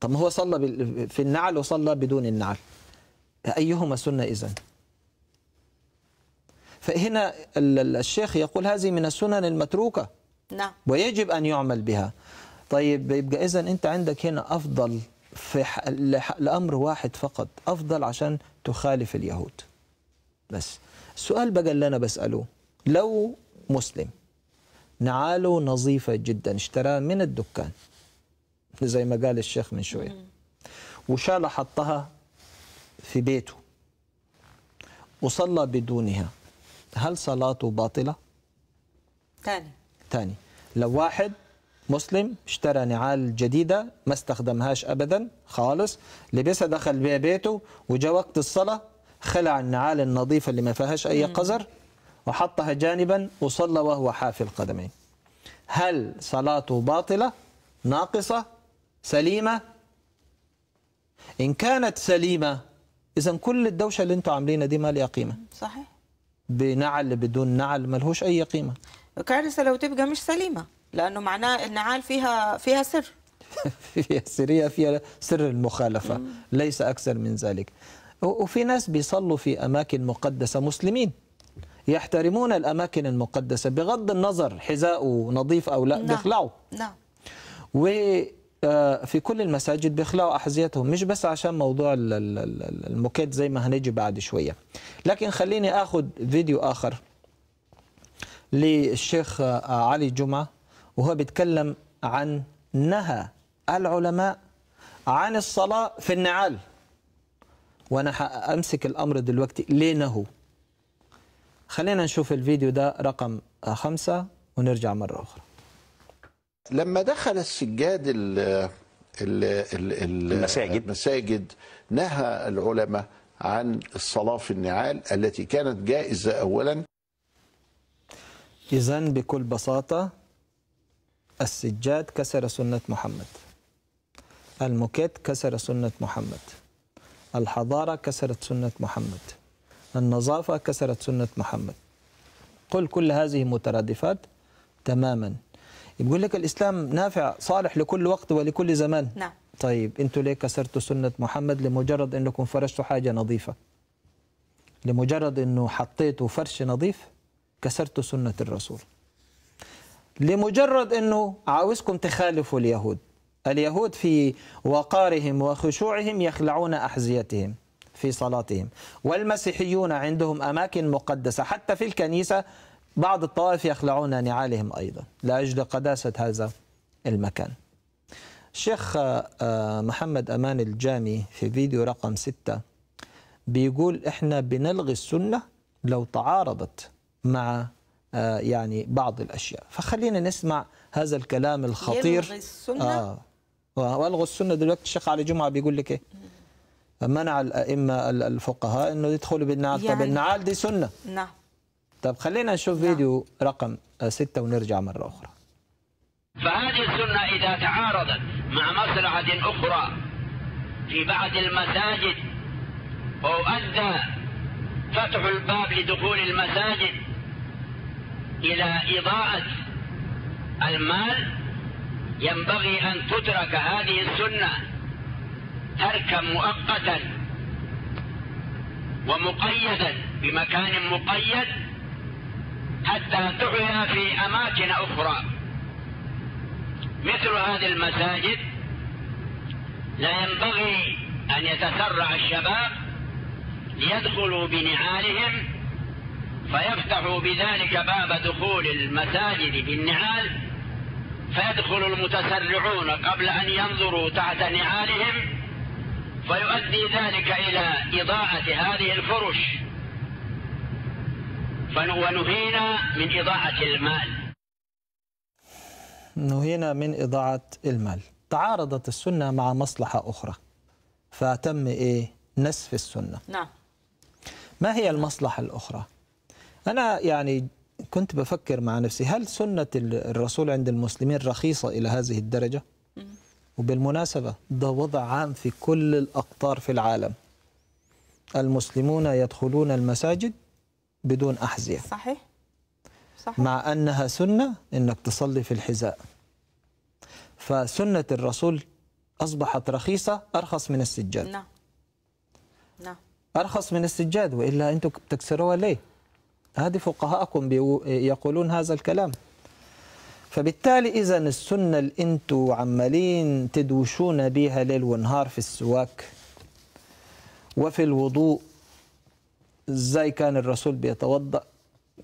B: طب ما هو صلى في النعل وصلى بدون النعل أيهما سنة اذا؟ فهنا الشيخ يقول هذه من السنن المتروكه نعم ويجب أن يعمل بها طيب يبقى إذا أنت عندك هنا أفضل في لأمر واحد فقط أفضل عشان تخالف اليهود بس السؤال بقى اللي أنا بسأله لو مسلم نعاله نظيفة جدا اشتراه من الدكان زي ما قال الشيخ من شوية وشال حطها في بيته وصلى بدونها هل صلاته باطلة؟ تاني ثاني لو واحد مسلم اشترى نعال جديدة ما استخدمهاش أبدا خالص لبسها دخل بيها بيته وجا وقت الصلاة خلع النعال النظيفة اللي ما فيهاش أي قذر وحطها جانبا وصلى وهو حافي القدمين هل صلاته باطلة ناقصة سليمة إن كانت سليمة إذا كل الدوشة اللي أنتم عاملينها دي ما لها قيمة صحيح بنعل بدون نعل ملهوش أي قيمة كارثه لو تبقى مش سليمه لانه معناه النعال فيها فيها سر فيها سريه فيها سر المخالفه ليس اكثر من ذلك وفي ناس بيصلوا في اماكن مقدسه مسلمين يحترمون الاماكن المقدسه بغض النظر حذاءه نظيف او لا نعم. بيخلعوا نعم وفي آه، كل المساجد بيخلعوا احذيتهم مش بس عشان موضوع الموكيت زي ما هنيجي بعد شويه لكن خليني اخذ فيديو اخر للشيخ علي جمعة وهو بيتكلم عن نهى العلماء عن الصلاة في النعال وأنا أمسك الأمر دلوقتي ليه نهو خلينا نشوف الفيديو ده رقم خمسة ونرجع مرة أخرى
C: لما دخل السجاد الـ الـ الـ المساجد المساجد نهى العلماء عن الصلاة في النعال التي كانت جائزة أولا
B: إذا بكل بساطة السجاد كسر سنة محمد الموكيت كسر سنة محمد الحضارة كسرت سنة محمد النظافة كسرت سنة محمد قل كل هذه مترادفات تماما يقول لك الإسلام نافع صالح لكل وقت ولكل زمان نعم طيب أنتوا ليه كسرتوا سنة محمد لمجرد أنكم فرشتوا حاجة نظيفة لمجرد أنه حطيتوا فرش نظيف كسرت سنة الرسول لمجرد أنه عاوزكم تخالفوا اليهود اليهود في وقارهم وخشوعهم يخلعون أحذيتهم في صلاتهم والمسيحيون عندهم أماكن مقدسة حتى في الكنيسة بعض الطوائف يخلعون نعالهم أيضا لأجل قداسة هذا المكان الشيخ آه، آه، محمد أمان الجامي في فيديو رقم ستة بيقول إحنا بنلغي السنة لو تعارضت مع آه، يعني بعض الأشياء فخلينا نسمع هذا الكلام الخطير يلغي السنة آه والغوا السنة دلوقتي الشيخ علي جمعة بيقول لك إيه منع الأئمة الفقهاء أنه يدخلوا بالنعال يعني طب النعال دي سنة نعم طب خلينا نشوف نعم. فيديو رقم آه، ستة ونرجع مرة أخرى
D: فهذه السنة إذا تعارضت مع مصلحة أخرى في بعض المساجد أو أدى فتح الباب لدخول المساجد إلى إضاءة المال ينبغي أن تترك هذه السنة تركا مؤقتا ومقيدا بمكان مقيد حتى تعيا في أماكن أخرى مثل هذه المساجد لا ينبغي أن يتسرع الشباب ليدخلوا بنعالهم فيفتح بذلك باب دخول المساجد بالنعال فيدخل المتسرعون قبل أن ينظروا تحت نعالهم فيؤدي ذلك إلى إضاعة هذه الفرش ونهينا من إضاعة المال
B: نهينا من إضاعة المال تعارضت السنة مع مصلحة أخرى فتم إيه نسف السنة نعم ما هي المصلحة الأخرى أنا يعني كنت بفكر مع نفسي هل سنة الرسول عند المسلمين رخيصة إلى هذه الدرجة؟ وبالمناسبة ده وضع عام في كل الأقطار في العالم المسلمون يدخلون المساجد بدون أحذية صحيح. صحيح مع أنها سنة أنك تصلي في الحذاء فسنة الرسول أصبحت رخيصة أرخص من السجاد نعم نعم أرخص من السجاد وإلا أنتم بتكسروها ليه؟ هذه فقهاءكم يقولون هذا الكلام فبالتالي إذا السنة اللي أنتوا عمالين تدوشون بيها ليل ونهار في السواك وفي الوضوء إزاي كان الرسول بيتوضأ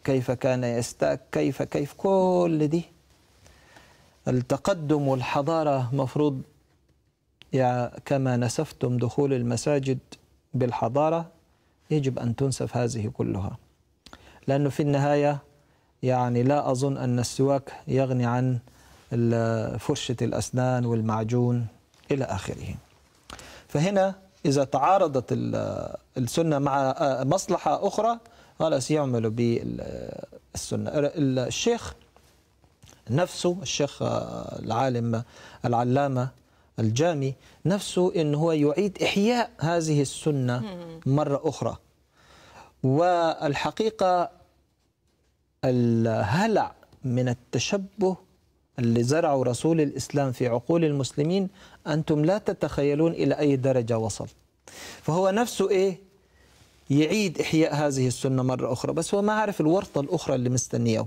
B: كيف كان يستاك كيف كيف كل دي التقدم والحضارة مفروض يا كما نسفتم دخول المساجد بالحضارة يجب أن تنسف هذه كلها لأنه في النهاية يعني لا أظن أن السواك يغني عن فرشة الأسنان والمعجون إلى آخره فهنا إذا تعارضت السنة مع مصلحة أخرى خلاص يعملوا بالسنة الشيخ نفسه الشيخ العالم العلامة الجامي نفسه أنه هو يعيد إحياء هذه السنة مرة أخرى والحقيقة الهلع من التشبه اللي زرعه رسول الإسلام في عقول المسلمين أنتم لا تتخيلون إلى أي درجة وصل فهو نفسه إيه يعيد إحياء هذه السنة مرة أخرى بس هو ما عارف الورطة الأخرى اللي مستنياه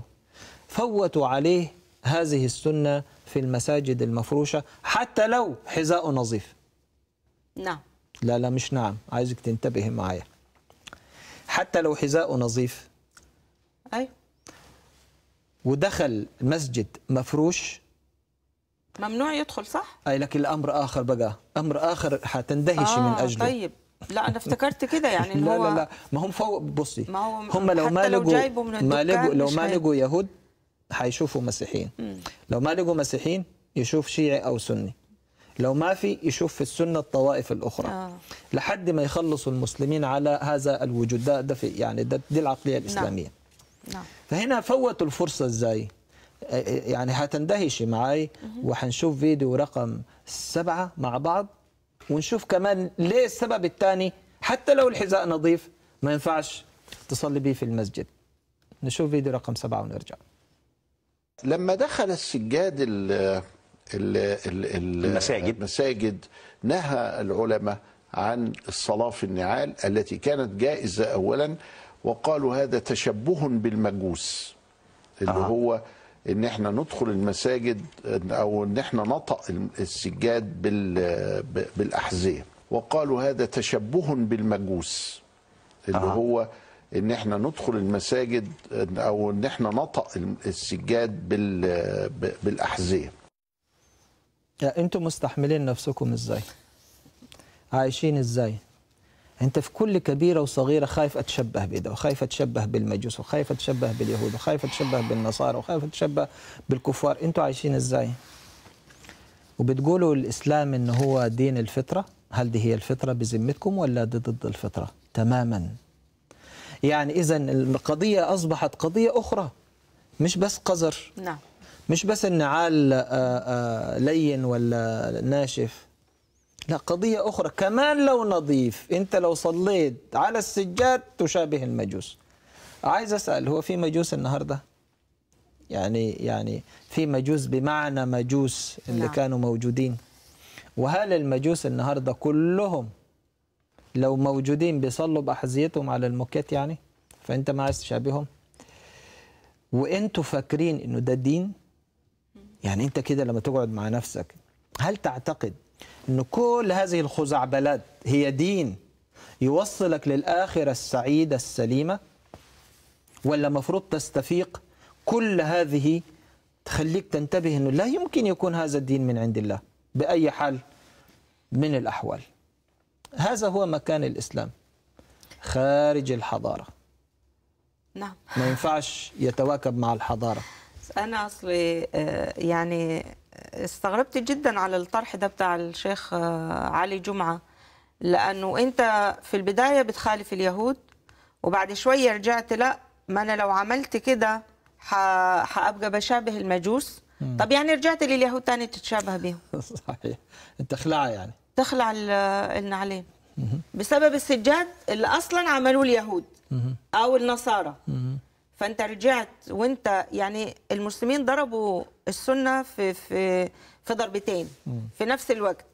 B: فوتوا عليه هذه السنة في المساجد المفروشة حتى لو حذاء نظيف نعم لا لا مش نعم عايزك تنتبهي معايا حتى لو حذاء نظيف أيوه ودخل مسجد مفروش
A: ممنوع يدخل صح؟
B: اي لكن الامر اخر بقى امر اخر حتندهشي آه من اجله طيب
A: لا انا افتكرت كده يعني إن لا هو لا لا
B: ما هم فوق بصي ما هو هم لو ما لقوا ما لقوا لو ما لقوا يهود حيشوفوا مسيحيين لو ما لقوا مسيحيين يشوف شيعي او سني لو ما في يشوف في السنه الطوائف الاخرى آه. لحد ما يخلصوا المسلمين على هذا الوجود ده, ده في يعني ده دي العقليه نعم. الاسلاميه نعم. نعم. فهنا فوتوا الفرصة ازاي يعني هتندهشي معاي وحنشوف فيديو رقم سبعة مع بعض ونشوف كمان ليه السبب الثاني حتى لو الحذاء نظيف ما ينفعش تصلي بيه في المسجد نشوف فيديو رقم سبعة ونرجع
C: لما دخل السجاد الـ الـ الـ المساجد المساجد نهى العلماء عن الصلاة في النعال التي كانت جائزة أولا وقالوا هذا تشبه بالمجوس اللي آه. هو ان احنا ندخل المساجد او ان احنا نطق السجاد بالاحذيه وقالوا هذا تشبه بالمجوس اللي آه. هو ان احنا ندخل المساجد او ان احنا نطق السجاد بالاحذيه
B: انتوا مستحملين نفسكم ازاي عايشين ازاي انت في كل كبيره وصغيره خايف اتشبه بده وخايف اتشبه بالمجوس وخايف اتشبه باليهود وخايف اتشبه بالنصارى وخايف اتشبه بالكفار انتوا عايشين ازاي وبتقولوا الاسلام ان هو دين الفطره هل دي هي الفطره بذمتكم ولا دي ضد الفطره تماما يعني اذا القضيه اصبحت قضيه اخرى مش بس قذر نعم مش بس النعال آه، آه، لين ولا ناشف لا قضية أخرى كمان لو نظيف أنت لو صليت على السجاد تشابه المجوس عايز أسأل هو في مجوس النهاردة؟ يعني يعني في مجوس بمعنى مجوس اللي لا. نعم. كانوا موجودين وهل المجوس النهاردة كلهم لو موجودين بيصلوا بأحذيتهم على الموكيت يعني فأنت ما عايز تشابههم وأنتوا فاكرين إنه ده الدين يعني أنت كده لما تقعد مع نفسك هل تعتقد أن كل هذه الخزعبلات هي دين يوصلك للآخرة السعيدة السليمة ولا مفروض تستفيق كل هذه تخليك تنتبه أنه لا يمكن يكون هذا الدين من عند الله بأي حال من الأحوال هذا هو مكان الإسلام خارج الحضارة نعم ما ينفعش يتواكب مع الحضارة
A: أنا أصلي آه، يعني استغربت جدا على الطرح ده بتاع الشيخ آه، علي جمعة لأنه أنت في البداية بتخالف اليهود وبعد شوية رجعت لا ما أنا لو عملت كده حابقى بشابه المجوس طب يعني رجعت لليهود تاني تتشابه بيهم
B: صحيح أنت خلعة يعني
A: تخلع النعلين بسبب السجاد اللي أصلا عملوه اليهود أو النصارى فأنت رجعت وأنت يعني المسلمين ضربوا السنه في في في ضربتين في نفس الوقت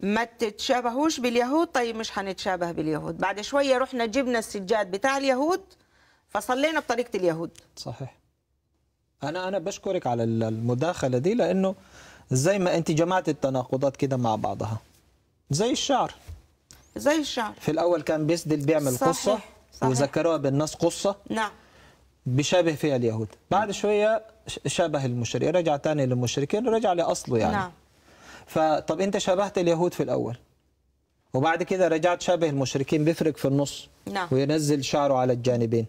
A: ما تتشابهوش باليهود طيب مش هنتشابه باليهود بعد شويه رحنا جبنا السجاد بتاع اليهود فصلينا بطريقه اليهود صحيح
B: انا انا بشكرك على المداخله دي لانه زي ما انت جمعت التناقضات كده مع بعضها زي الشعر زي الشعر في الاول كان بيسدل بيعمل صحيح. قصه صحيح. وذكروها بالناس قصه نعم بيشابه فيها اليهود بعد نعم. شويه شابه المشركين رجع تاني للمشركين رجع لاصله يعني نعم. فطب انت شبهت اليهود في الاول وبعد كده رجعت شابه المشركين بيفرق في النص نعم. وينزل شعره على الجانبين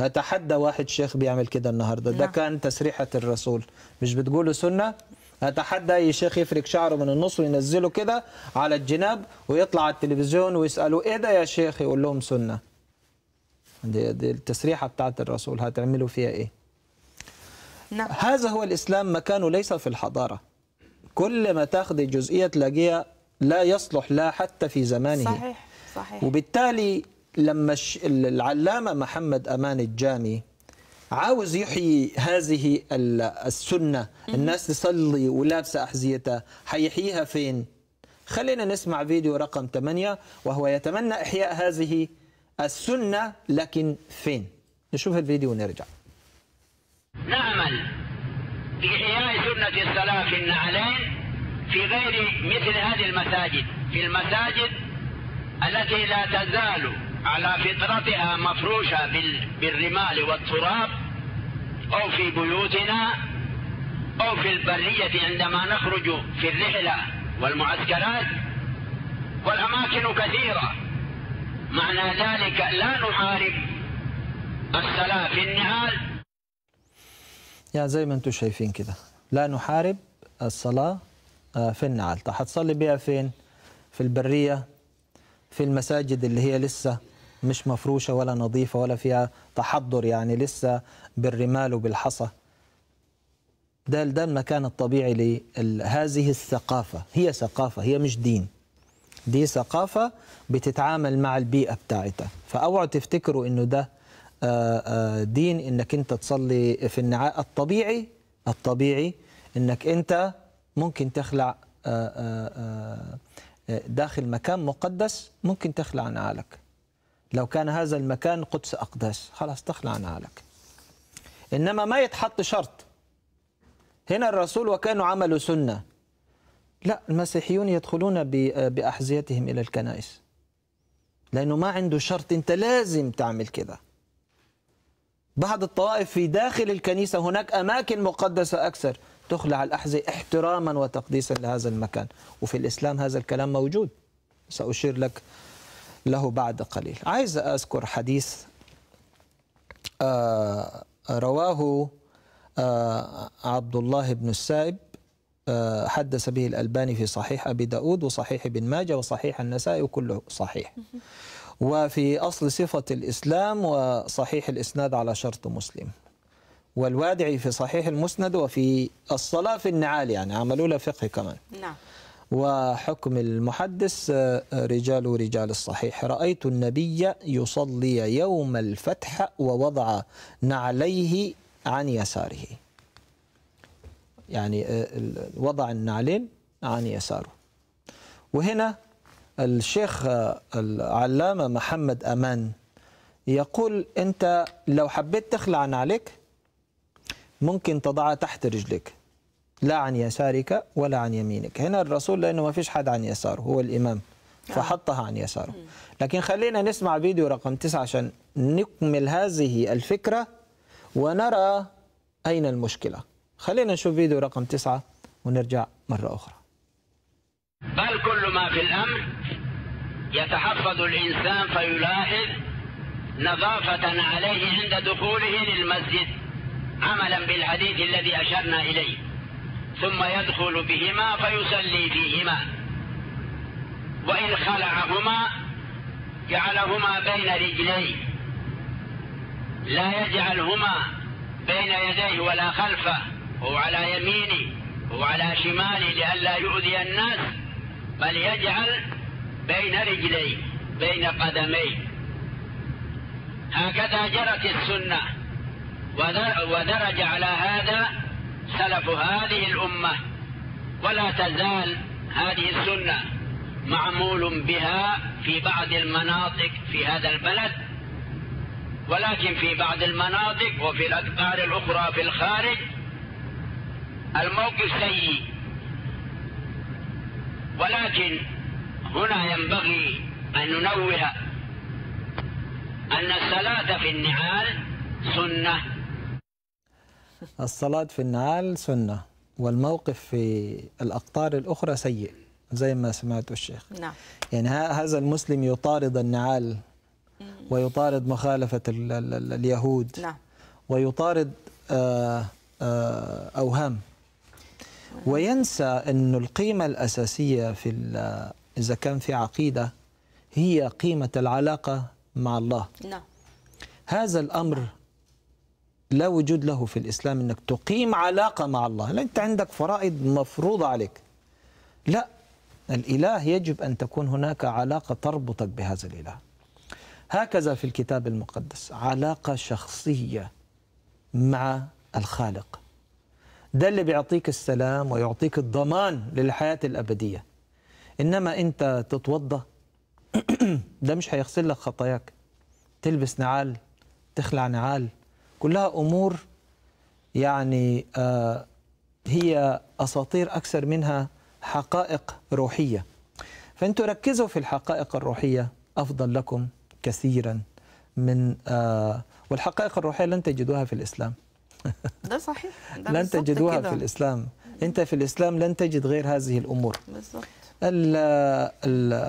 B: اتحدى واحد شيخ بيعمل كده النهارده نعم. ده كان تسريحه الرسول مش بتقوله سنه اتحدى اي شيخ يفرك شعره من النص وينزله كده على الجناب ويطلع على التلفزيون ويسالوا ايه ده يا شيخ يقول لهم سنه دي, دي التسريحه بتاعت الرسول هتعملوا فيها ايه نعم. هذا هو الاسلام مكانه ليس في الحضاره كل ما تاخد الجزئيه تلاقيها لا يصلح لا حتى في زمانه صحيح صحيح وبالتالي لما العلامه محمد امان الجامي عاوز يحيي هذه السنه الناس تصلي ولابسه احذيتها هيحييها فين خلينا نسمع فيديو رقم 8 وهو يتمنى احياء هذه السنة لكن فين نشوف الفيديو ونرجع
D: نعمل بإحياء سنة الصلاة في النعلين في غير مثل هذه المساجد في المساجد التي لا تزال على فطرتها مفروشة بالرمال والتراب أو في بيوتنا أو في البرية عندما نخرج في الرحلة والمعسكرات والأماكن كثيرة معنى ذلك لا نحارب السلام في النعال
B: يعني زي ما انتم شايفين كده لا نحارب الصلاة آه، في النعال طب هتصلي بيها فين في البرية في المساجد اللي هي لسه مش مفروشة ولا نظيفة ولا فيها تحضر يعني لسه بالرمال وبالحصى ده ده المكان الطبيعي لهذه الثقافة هي ثقافة هي مش دين دي ثقافة بتتعامل مع البيئة بتاعتها فأوعوا تفتكروا إنه ده آه، آه، دين إنك أنت تصلي في النعاء الطبيعي الطبيعي إنك أنت ممكن تخلع آه، داخل مكان مقدس ممكن تخلع نعالك لو كان هذا المكان قدس أقداس خلاص تخلع نعالك إنما ما يتحط شرط هنا الرسول وكانوا عملوا سنة لا المسيحيون يدخلون بأحذيتهم إلى الكنائس لأنه ما عنده شرط أنت لازم تعمل كده بعض الطوائف في داخل الكنيسة هناك أماكن مقدسة أكثر تخلع الأحذية احتراما وتقديسا لهذا المكان وفي الإسلام هذا الكلام موجود سأشير لك له بعد قليل عايز أذكر حديث آه، رواه آه، عبد الله بن السائب آه، حدث به الألباني في صحيح أبي داود وصحيح ابن ماجة وصحيح النسائي وكله صحيح وفي أصل صفة الإسلام وصحيح الإسناد على شرط مسلم والوادعي في صحيح المسند وفي الصلاة في النعال يعني عملوا له فقه كمان نعم وحكم المحدث آه، رجال رجال الصحيح رأيت النبي يصلي يوم الفتح ووضع نعليه عن يساره يعني آه، وضع النعلين عن يساره وهنا الشيخ آه، العلامة محمد أمان يقول أنت لو حبيت تخلع نعليك ممكن تضعها تحت رجلك لا عن يسارك ولا عن يمينك هنا الرسول لأنه ما فيش حد عن يساره هو الإمام آه. فحطها عن يساره لكن خلينا نسمع فيديو رقم 9 عشان نكمل هذه الفكرة ونرى أين المشكلة خلينا نشوف فيديو رقم تسعة ونرجع مرة أخرى
D: بل كل ما في الأمر يتحفظ الإنسان فيلاحظ
C: نظافة عليه عند دخوله للمسجد عملا بالحديث الذي أشرنا
D: إليه ثم يدخل بهما فيصلي فيهما وإن خلعهما جعلهما بين رجليه لا يجعلهما بين يديه ولا خلفه وعلى على يميني وهو على شمالي لئلا يؤذي الناس بل يجعل بين رجلي بين قدمي هكذا جرت السنة ودرج على هذا سلف هذه الأمة ولا تزال هذه السنة
C: معمول بها
D: في بعض المناطق في هذا البلد ولكن في بعض المناطق وفي الأقطار الأخرى في الخارج الموقف سيء ولكن هنا ينبغي أن ننوه أن الصلاة في النعال سنة
B: الصلاة في النعال سنة والموقف في الأقطار الأخرى سيء زي ما سمعت الشيخ نعم. يعني هذا المسلم يطارد النعال ويطارد مخالفة اليهود نعم. ويطارد آآ آه، آآ آه، أوهام وينسى أن القيمة الأساسية في إذا كان في عقيدة هي قيمة العلاقة مع الله نعم. هذا الأمر لا وجود له في الإسلام أنك تقيم علاقة مع الله لا أنت عندك فرائض مفروضة عليك لا الإله يجب أن تكون هناك علاقة تربطك بهذا الإله هكذا في الكتاب المقدس علاقة شخصية مع الخالق ده اللي بيعطيك السلام ويعطيك الضمان للحياة الأبدية إنما أنت تتوضأ ده مش هيغسل لك خطاياك تلبس نعال تخلع نعال كلها أمور يعني آه هي أساطير أكثر منها حقائق روحية فإن تركزوا في الحقائق الروحية أفضل لكم كثيرا من آه والحقائق الروحية لن تجدوها في الإسلام ده صحيح ده لن تجدوها في الإسلام أنت في الإسلام لن تجد غير هذه الأمور بالظبط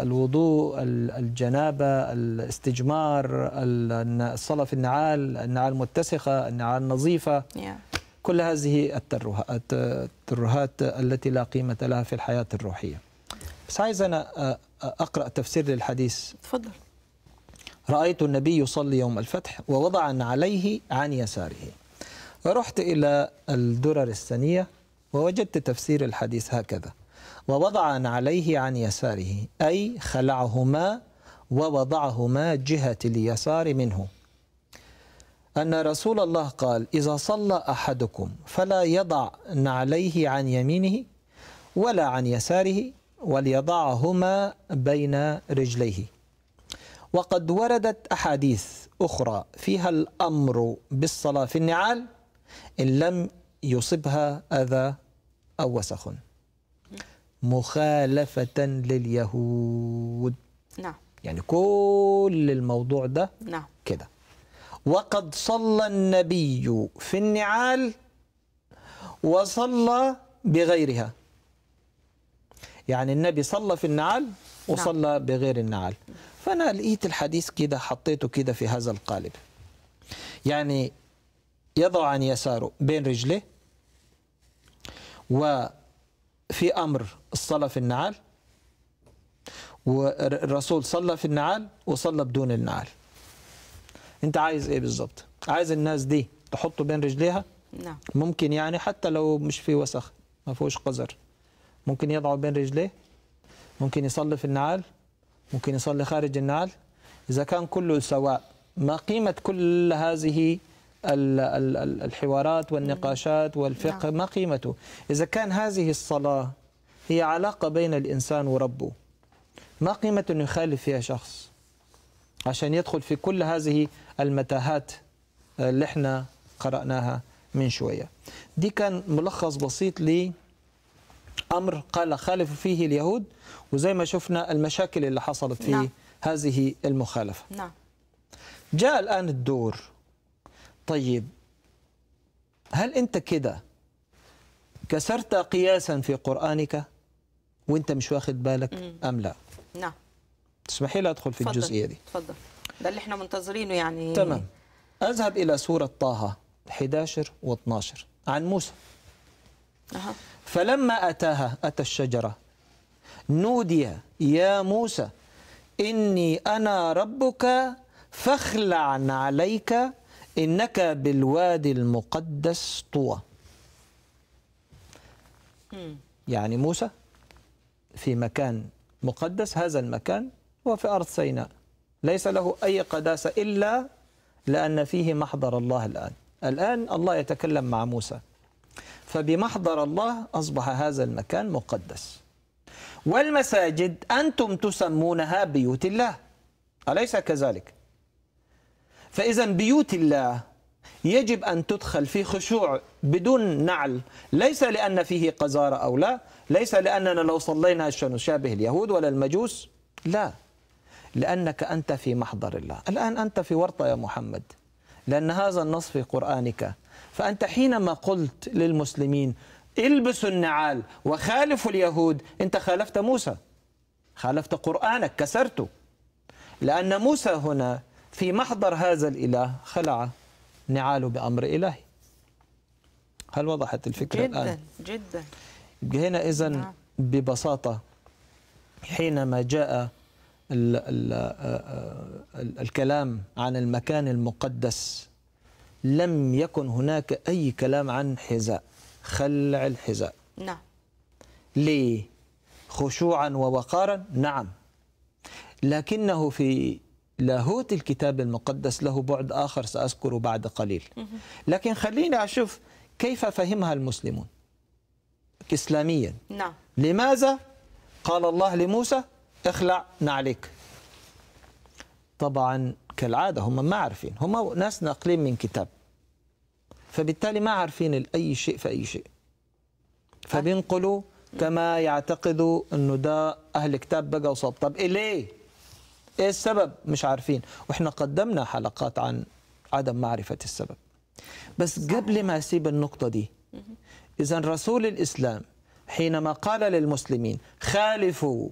B: الوضوء الجنابة الاستجمار الصلاة في النعال النعال متسخة النعال نظيفة yeah. كل هذه الترهات, الترهات التي لا قيمة لها في الحياة الروحية بس عايز أنا أقرأ تفسير للحديث تفضل رأيت النبي يصلي يوم الفتح ووضعا عليه عن يساره رحت إلى الدرر الثانية ووجدت تفسير الحديث هكذا ووضعا عليه عن يساره أي خلعهما ووضعهما جهة اليسار منه أن رسول الله قال إذا صلى أحدكم فلا يضع نعليه عن يمينه ولا عن يساره وليضعهما بين رجليه وقد وردت أحاديث أخرى فيها الأمر بالصلاة في النعال إن لم يصبها أذى أو وسخ مخالفة لليهود نعم يعني كل الموضوع ده نعم كده وقد صلى النبي في النعال وصلى بغيرها يعني النبي صلى في النعال نعم. وصلى نعم. بغير النعال فأنا لقيت الحديث كده حطيته كده في هذا القالب يعني يضع عن يساره بين رجليه وفي أمر الصلاة في النعال والرسول صلى في النعال وصلى بدون النعال انت عايز ايه بالظبط عايز الناس دي تحطه بين رجليها نعم ممكن يعني حتى لو مش في وسخ ما فيهوش قذر ممكن يضعه بين رجليه ممكن يصلي في النعال ممكن يصلي خارج النعال إذا كان كله سواء ما قيمة كل هذه الحوارات والنقاشات والفقه نعم. ما قيمته إذا كان هذه الصلاة هي علاقة بين الإنسان وربه ما قيمة أن يخالف فيها شخص عشان يدخل في كل هذه المتاهات آه، اللي احنا قرأناها من شوية دي كان ملخص بسيط لأمر قال خالف فيه اليهود وزي ما شفنا المشاكل اللي حصلت في نعم. هذه المخالفة نعم. جاء الآن الدور طيب هل انت كده كسرت قياسا في قرانك وانت مش واخد بالك مم. ام لا نعم تسمحي لي ادخل في فضل. الجزئيه دي
A: اتفضل ده اللي احنا منتظرينه يعني تمام
B: اذهب الى سوره طه 11 و12 عن موسى أه. فلما اتاها اتى الشجره نودي يا موسى اني انا ربك فاخلع عليك إنك بالوادي المقدس طوى يعني موسى في مكان مقدس هذا المكان هو في أرض سيناء ليس له أي قداسة إلا لأن فيه محضر الله الآن الآن الله يتكلم مع موسى فبمحضر الله أصبح هذا المكان مقدس والمساجد أنتم تسمونها بيوت الله أليس كذلك؟ فإذا بيوت الله يجب أن تدخل في خشوع بدون نعل ليس لأن فيه قذارة أو لا ليس لأننا لو صلينا سنشابه اليهود ولا المجوس لا لأنك أنت في محضر الله الآن أنت في ورطة يا محمد لأن هذا النص في قرآنك فأنت حينما قلت للمسلمين البسوا النعال وخالفوا اليهود أنت خالفت موسى خالفت قرآنك كسرته لأن موسى هنا في محضر هذا الإله خلع نعاله بأمر إلهي هل وضحت الفكرة جدا الآن؟ جدا جدا هنا إذا نعم. ببساطة حينما جاء الـ الـ الـ الكلام عن المكان المقدس لم يكن هناك أي كلام عن حذاء خلع الحذاء نعم ليه؟ خشوعا ووقارا نعم لكنه في لاهوت الكتاب المقدس له بعد آخر سأذكره بعد قليل لكن خليني أشوف كيف فهمها المسلمون إسلاميا نعم. لماذا قال الله لموسى اخلع نعليك طبعا كالعادة هم ما عارفين هم ناس ناقلين من كتاب فبالتالي ما عارفين أي شيء في أي شيء فبينقلوا كما يعتقدوا أنه ده أهل كتاب بقى وصاب طب إليه ليه ايه السبب مش عارفين واحنا قدمنا حلقات عن عدم معرفه السبب بس قبل ما اسيب النقطه دي اذا رسول الاسلام حينما قال للمسلمين خالفوا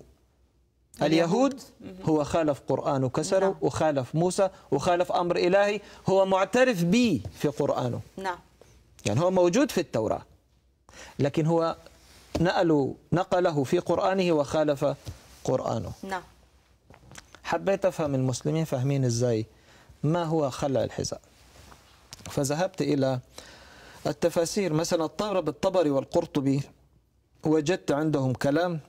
C: اليهود
B: هو خالف قرآنه كسره نعم. وخالف موسى وخالف أمر إلهي هو معترف به في قرآنه نعم يعني هو موجود في التوراة لكن هو نقله نقله في قرآنه وخالف قرآنه نعم حبيت أفهم المسلمين فاهمين إزاي ما هو خلع الحذاء فذهبت إلى التفاسير مثلا اضطرب الطبري والقرطبي وجدت عندهم كلام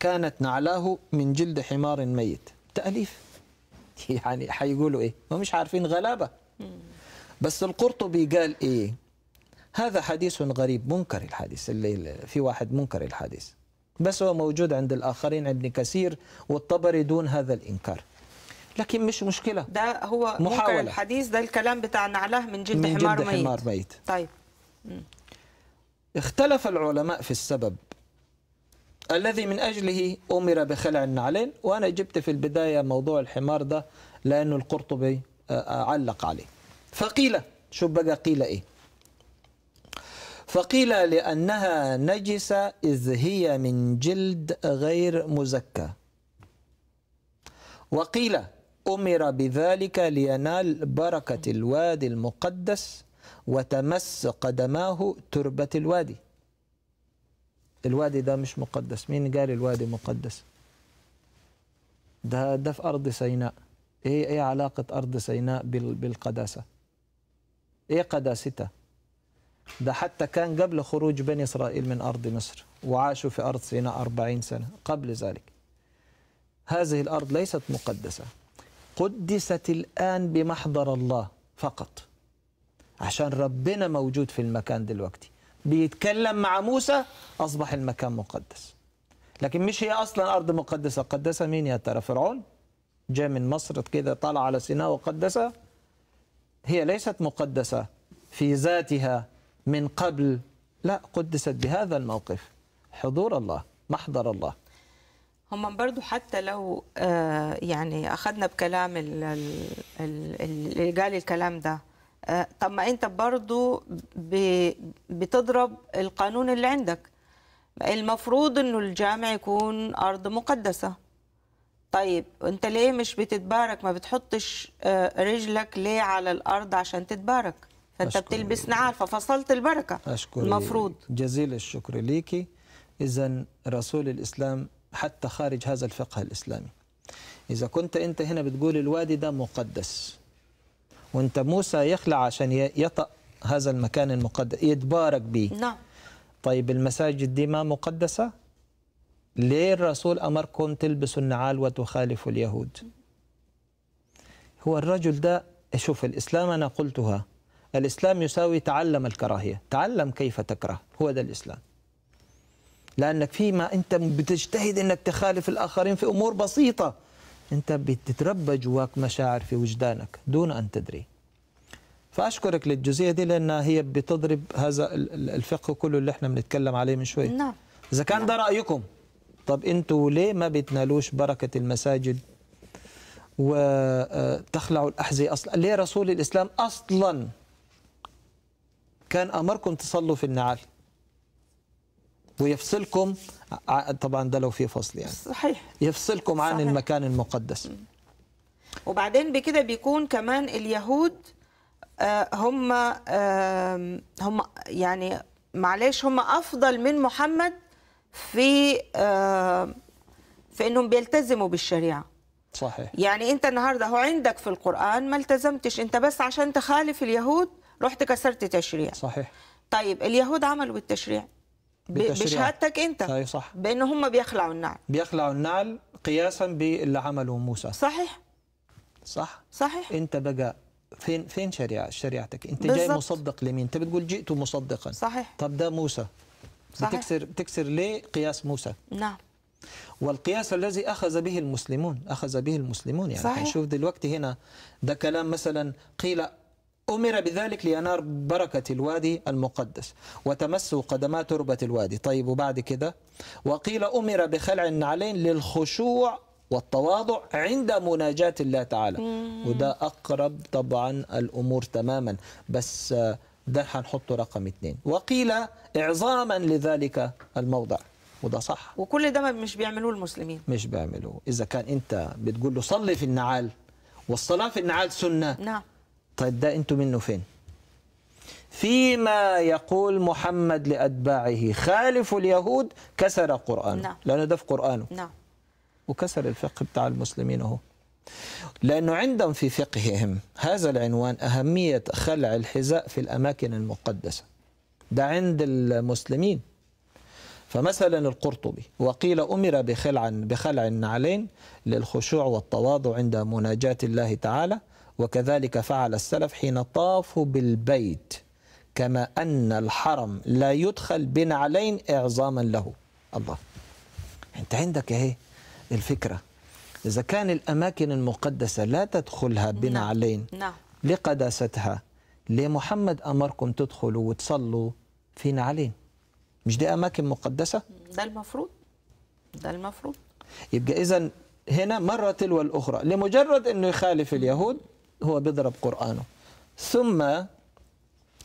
B: كانت نعلاه من جلد حمار ميت تأليف يعني حيقولوا إيه ما مش عارفين غلابة بس القرطبي قال إيه هذا حديث غريب منكر الحديث اللي في واحد منكر الحديث بس هو موجود عند الآخرين عند كثير والطبري دون هذا الإنكار لكن مش مشكلة
A: ده هو محاولة الحديث ده الكلام بتاع نعله من جلد, من جلد حمار, ميت. حمار ميت طيب م.
B: اختلف العلماء في السبب الذي من أجله أمر بخلع النعلين وأنا جبت في البداية موضوع الحمار ده لأنه القرطبي آه، آه، علق عليه فقيل شو بقى قيل إيه فقيل لأنها نجسة إذ هي من جلد غير مزكى وقيل أمر بذلك لينال بركة الوادي المقدس وتمس قدماه تربة الوادي الوادي ده مش مقدس مين قال الوادي مقدس ده ده في أرض سيناء إيه إيه علاقة أرض سيناء بالقداسة إيه قداستها ده حتى كان قبل خروج بني إسرائيل من أرض مصر وعاشوا في أرض سيناء أربعين سنة قبل ذلك هذه الأرض ليست مقدسة قدست الآن بمحضر الله فقط عشان ربنا موجود في المكان دلوقتي بيتكلم مع موسى أصبح المكان مقدس لكن مش هي أصلا أرض مقدسة قدسها مين يا ترى فرعون جاء من مصر كده طلع على سيناء وقدسها هي ليست مقدسة في ذاتها من قبل لا قدست بهذا الموقف حضور الله محضر الله
A: هم برضو حتى لو آه، يعني أخذنا بكلام اللي قال الكلام ده آه، طب ما أنت برضو بتضرب القانون اللي عندك المفروض أنه الجامع يكون أرض مقدسة طيب أنت ليه مش بتتبارك ما بتحطش آه، رجلك ليه على الأرض عشان تتبارك فانت بتلبس نعال ففصلت
B: البركه أشكري المفروض جزيل الشكر ليكي اذا رسول الاسلام حتى خارج هذا الفقه الاسلامي اذا كنت انت هنا بتقول الوادي ده مقدس وانت موسى يخلع عشان يطأ هذا المكان المقدس يتبارك به نعم طيب المساجد دي ما مقدسه ليه الرسول امركم تلبسوا النعال وتخالفوا اليهود هو الرجل ده شوف الاسلام انا قلتها الإسلام يساوي تعلم الكراهية تعلم كيف تكره هو ده الإسلام لأنك فيما أنت بتجتهد أنك تخالف الآخرين في أمور بسيطة أنت بتتربى جواك مشاعر في وجدانك دون أن تدري فأشكرك للجزئية دي لأنها هي بتضرب هذا الفقه كله اللي احنا بنتكلم عليه من شوي نعم إذا كان ده رأيكم طب أنتوا ليه ما بتنالوش بركة المساجد وتخلعوا آه، الأحذية أصلا ليه رسول الإسلام أصلا كان أمركم تصلوا في النعال ويفصلكم طبعا ده لو في فصل يعني صحيح يفصلكم عن صحيح. المكان المقدس
A: وبعدين بكده بيكون كمان اليهود آه، هم هم يعني معلش هم افضل من محمد في في انهم بيلتزموا بالشريعه صحيح يعني انت النهارده هو عندك في القران ما التزمتش انت بس عشان تخالف اليهود رحت كسرت تشريع صحيح طيب اليهود عملوا التشريع
B: بشهادتك انت صحيح صح
A: بان هم بيخلعوا النعل
B: بيخلعوا النعل قياسا باللي عمله موسى صحيح صح صحيح انت بقى فين فين شريعة شريعتك انت بالزبط. جاي مصدق لمين انت بتقول جئت مصدقا صحيح طب ده موسى صحيح. بتكسر بتكسر ليه قياس موسى نعم والقياس الذي أخذ به المسلمون أخذ به المسلمون يعني صحيح. هنشوف دلوقتي هنا ده كلام مثلا قيل أمر بذلك لينار بركة الوادي المقدس وتمس قدما تربة الوادي طيب وبعد كده وقيل أمر بخلع النعلين للخشوع والتواضع عند مناجاة الله تعالى وده أقرب طبعا الأمور تماما بس آه، ده هنحطه رقم اتنين وقيل إعظاما لذلك الموضع وده صح وكل ده مش بيعملوه المسلمين مش بيعملوه إذا كان أنت بتقول له صلي في النعال والصلاة في النعال سنة نعم طيب ده انتوا منه فين فيما يقول محمد لأتباعه خالف اليهود كسر قرآنه نعم. لأنه ده في قرآنه نعم. وكسر الفقه بتاع المسلمين أهو لأنه عندهم في فقههم هذا العنوان أهمية خلع الحذاء في الأماكن المقدسة ده عند المسلمين فمثلا القرطبي وقيل أمر بخلع بخلع النعلين للخشوع والتواضع عند مناجاة الله تعالى وكذلك فعل السلف حين طافوا بالبيت كما أن الحرم لا يدخل بين علين إعظاما له الله أنت عندك اهي الفكرة إذا كان الأماكن المقدسة لا تدخلها بين علين نعم. نعم. لقداستها ليه محمد أمركم تدخلوا وتصلوا في نعلين مش دي أماكن مقدسة
A: ده المفروض ده المفروض
B: يبقى إذا هنا مرة تلو الأخرى لمجرد أنه يخالف اليهود هو بيضرب قرآنه ثم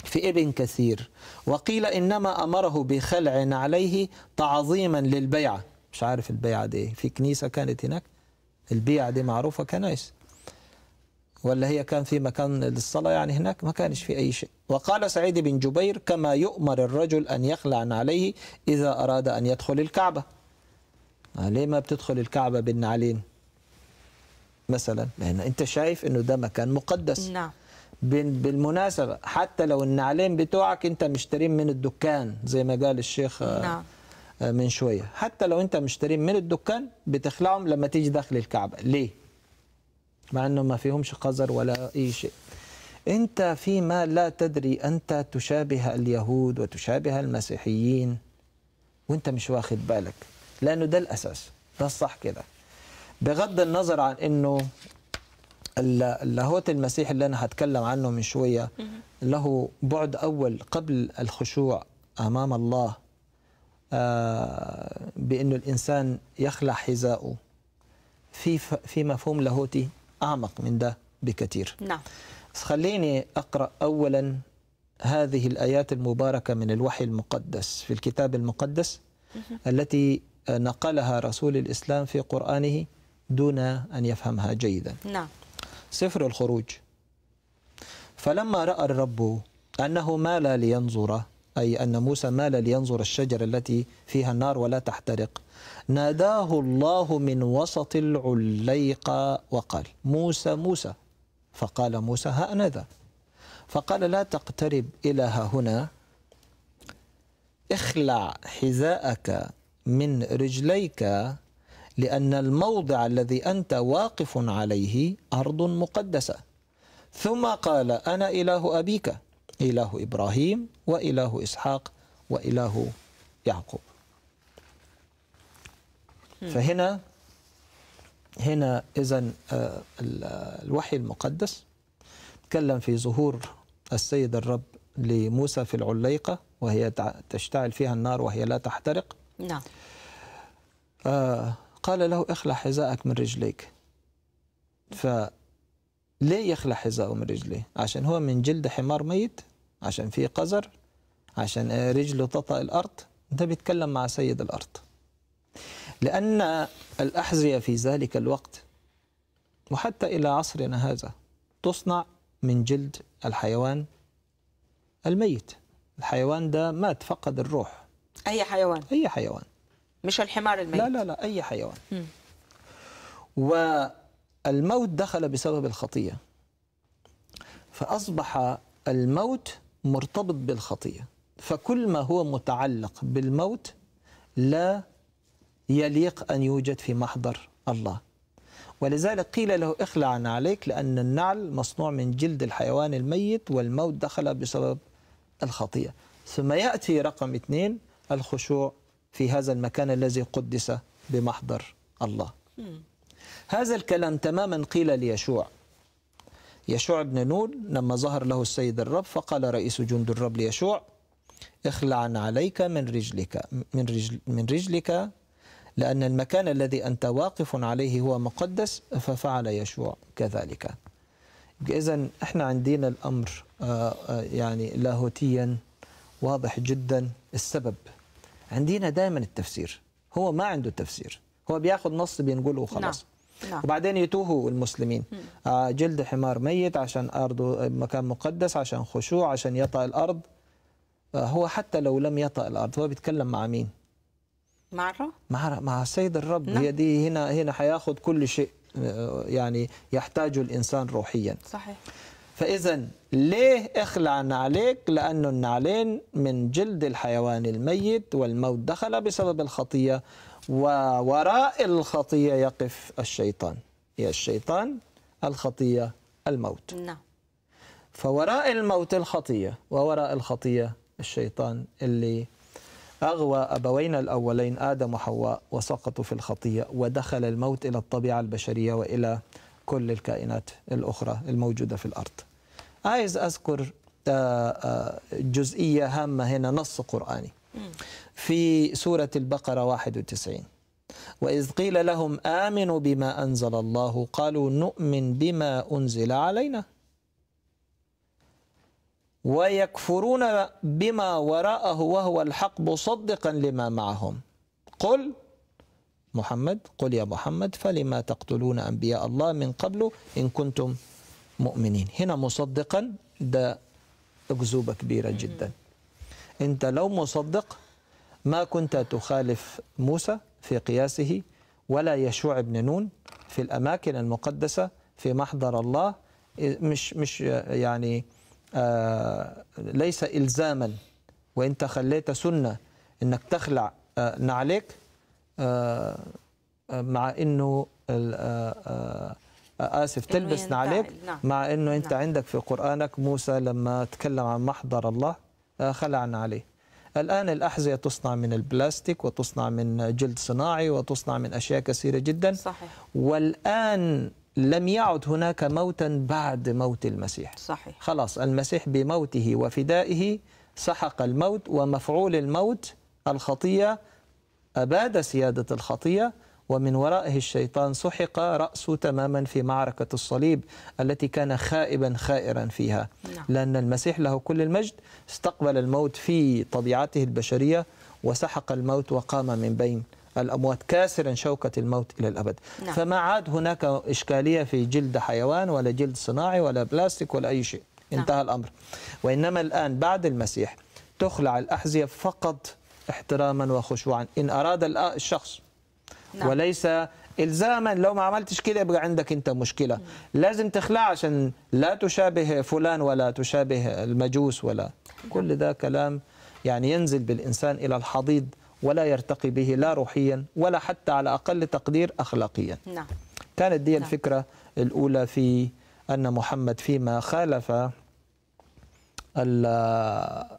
B: في ابن كثير وقيل إنما أمره بخلع عليه تعظيما للبيعة مش عارف البيعة دي في كنيسة كانت هناك البيعة دي معروفة كنايس ولا هي كان في مكان للصلاة يعني هناك ما كانش في أي شيء وقال سعيد بن جبير كما يؤمر الرجل أن يخلع عليه إذا أراد أن يدخل الكعبة ليه ما بتدخل الكعبة بالنعلين مثلا لان انت شايف انه ده مكان مقدس نعم بالمناسبه حتى لو النعلين بتوعك انت مشترين من الدكان زي ما قال الشيخ آه، نعم آه، من شويه حتى لو انت مشترين من الدكان بتخلعهم لما تيجي داخل الكعبه ليه مع انه ما فيهمش قذر ولا اي شيء انت فيما لا تدري انت تشابه اليهود وتشابه المسيحيين وانت مش واخد بالك لانه ده الاساس ده الصح كده بغض النظر عن انه اللاهوت المسيح اللي انا هتكلم عنه من شويه له بعد اول قبل الخشوع امام الله آه، بانه الانسان يخلع حذاءه في في مفهوم لاهوتي اعمق من ده بكثير نعم خليني اقرا اولا هذه الايات المباركه من الوحي المقدس في الكتاب المقدس التي نقلها رسول الاسلام في قرانه دون أن يفهمها جيدا نعم سفر الخروج فلما رأى الرب أنه مال لينظر أي أن موسى مال لينظر الشجرة التي فيها النار ولا تحترق ناداه الله من وسط العليقة وقال موسى موسى فقال موسى ها أنا ذا فقال لا تقترب إلى هنا اخلع حذاءك من رجليك لأن الموضع الذي أنت واقف عليه أرض مقدسة ثم قال أنا إله أبيك إله إبراهيم وإله إسحاق وإله يعقوب فهنا هنا إذا آه، الوحي المقدس تكلم في ظهور السيد الرب لموسى في العليقة وهي تشتعل فيها النار وهي لا تحترق نعم آه قال له اخلع حذاءك من رجليك ف ليه يخلع حذاءه من رجليه عشان هو من جلد حمار ميت عشان فيه قذر عشان رجله تطأ الأرض ده بيتكلم مع سيد الأرض لأن الأحذية في ذلك الوقت وحتى إلى عصرنا هذا تصنع من جلد الحيوان الميت الحيوان ده مات فقد الروح
A: أي حيوان أي حيوان مش الحمار الميت لا لا لا أي حيوان م.
B: والموت دخل بسبب الخطية فأصبح الموت مرتبط بالخطية فكل ما هو متعلق بالموت لا يليق أن يوجد في محضر الله ولذلك قيل له اخلع عليك لأن النعل مصنوع من جلد الحيوان الميت والموت دخل بسبب الخطية ثم يأتي رقم اثنين الخشوع في هذا المكان الذي قدس بمحضر الله هذا الكلام تماما قيل ليشوع يشوع بن نون لما ظهر له السيد الرب فقال رئيس جند الرب ليشوع اخلع عليك من رجلك من رجل من رجلك لأن المكان الذي أنت واقف عليه هو مقدس ففعل يشوع كذلك إذا احنا عندنا الأمر آه، آه، يعني لاهوتيا واضح جدا السبب عندنا دايما التفسير هو ما عنده تفسير هو بياخذ نص بينقله وخلاص نعم. نعم. وبعدين يتوهوا المسلمين آه، جلد حمار ميت عشان أرضه آه، مكان مقدس عشان خشوع عشان يطأ الأرض آه، هو حتى لو لم يطأ الأرض هو بيتكلم مع مين مع الرب مع, مع سيد الرب نعم. هي دي هنا هنا حياخذ كل شيء يعني يحتاجه الإنسان روحيا صحيح فإذا ليه اخلع نعليك؟ لأن النعلين من جلد الحيوان الميت والموت دخل بسبب الخطية ووراء الخطية يقف الشيطان يا الشيطان الخطية الموت نعم فوراء الموت الخطية ووراء الخطية الشيطان اللي أغوى أبوينا الأولين آدم وحواء وسقطوا في الخطية ودخل الموت إلى الطبيعة البشرية وإلى كل الكائنات الأخرى الموجودة في الأرض عايز أذكر آه، آه، جزئية هامة هنا نص قرآني في سورة البقرة 91 وإذ قيل لهم آمنوا بما أنزل الله قالوا نؤمن بما أنزل علينا ويكفرون بما وراءه وهو الحق مصدقا لما معهم قل محمد قل يا محمد فلما تقتلون أنبياء الله من قبل إن كنتم مؤمنين هنا مصدقا ده أكذوبة كبيرة جدا أنت لو مصدق ما كنت تخالف موسى في قياسه ولا يشوع بن نون في الأماكن المقدسة في محضر الله مش مش يعني آه ليس إلزاما وأنت خليت سنة أنك تخلع آه نعليك آه, آه، مع أنه اسف تلبس عليك نعم. مع انه انت نعم. عندك في قرانك موسى لما تكلم عن محضر الله آه، خلعنا عليه الآن الأحذية تصنع من البلاستيك وتصنع من جلد صناعي وتصنع من أشياء كثيرة جدا صحيح. والآن لم يعد هناك موتا بعد موت المسيح صحيح. خلاص المسيح بموته وفدائه سحق الموت ومفعول الموت الخطية أباد سيادة الخطية ومن ورائه الشيطان سحق رأسه تماما في معركة الصليب التي كان خائبا خائرا فيها نعم. لأن المسيح له كل المجد استقبل الموت في طبيعته البشرية وسحق الموت وقام من بين الأموات كاسرا شوكة الموت إلى الأبد نعم. فما عاد هناك إشكالية في جلد حيوان ولا جلد صناعي ولا بلاستيك ولا أي شيء نعم. انتهى نعم. الأمر وإنما الآن بعد المسيح تخلع الأحذية فقط احتراما وخشوعا إن أراد الشخص نعم. وليس الزاما لو ما عملتش كده يبقى عندك انت مشكله مم. لازم تخلع عشان لا تشابه فلان ولا تشابه المجوس ولا نعم. كل ده كلام يعني ينزل بالانسان الى الحضيض ولا يرتقي به لا روحيا ولا حتى على اقل تقدير اخلاقيا نعم كانت دي نعم. الفكره الاولى في ان محمد فيما خالف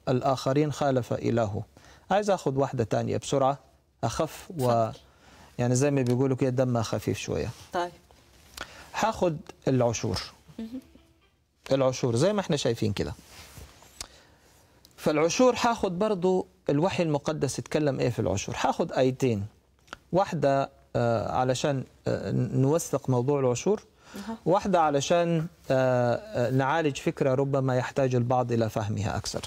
B: الاخرين خالف الهه عايز اخذ واحده ثانيه بسرعه اخف و فضل. يعني زي ما بيقولوا كده دمها خفيف شويه طيب هاخد العشور العشور زي ما احنا شايفين كده فالعشور هاخد برضو الوحي المقدس اتكلم ايه في العشور هاخد ايتين واحده آه علشان آه نوثق موضوع العشور واحده علشان آه،, آه نعالج فكره ربما يحتاج البعض الى فهمها اكثر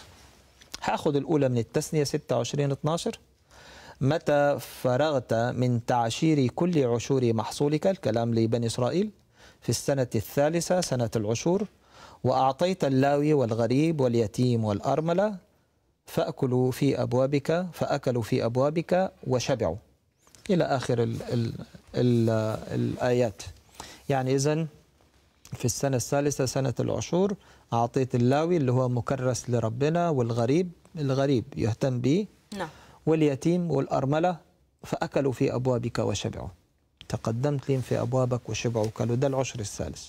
B: هاخد الاولى من التثنيه 26 12 متى فرغت من تعشير كل عشور محصولك الكلام لبني إسرائيل في السنة الثالثة سنة العشور وأعطيت اللاوي والغريب واليتيم والأرملة فأكلوا في أبوابك فأكلوا في أبوابك وشبعوا إلى آخر الـ الـ الـ الآيات يعني إذن في السنة الثالثة سنة العشور أعطيت اللاوي اللي هو مكرس لربنا والغريب الغريب يهتم به نعم واليتيم والأرملة فأكلوا في أبوابك وشبعوا تقدمت لهم في أبوابك وشبعوا كلوا ده العشر الثالث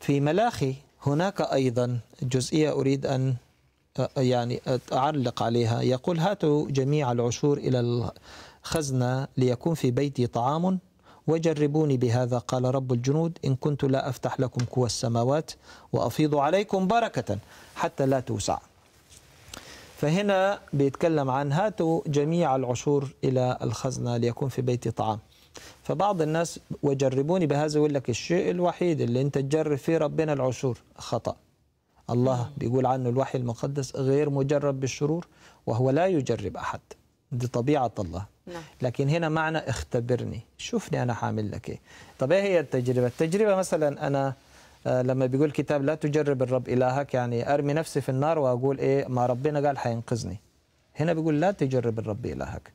B: في ملاخي هناك أيضا جزئية أريد أن آه، يعني أعلق عليها يقول هاتوا جميع العشور إلى الخزنة ليكون في بيتي طعام وجربوني بهذا قال رب الجنود إن كنت لا أفتح لكم قوى السماوات وأفيض عليكم بركة حتى لا توسع فهنا بيتكلم عن هاتوا جميع العشور إلى الخزنة ليكون في بيتي طعام فبعض الناس وجربوني بهذا يقول لك الشيء الوحيد اللي انت تجرب فيه ربنا العشور خطأ الله بيقول عنه الوحي المقدس غير مجرب بالشرور وهو لا يجرب أحد دي طبيعة الله نعم. لكن هنا معنى اختبرني شوفني أنا حامل لك إيه طب إيه هي التجربة التجربة مثلا أنا آه، لما بيقول الكتاب لا تجرب الرب إلهك يعني أرمي نفسي في النار وأقول إيه ما ربنا قال حينقذني هنا بيقول لا تجرب الرب إلهك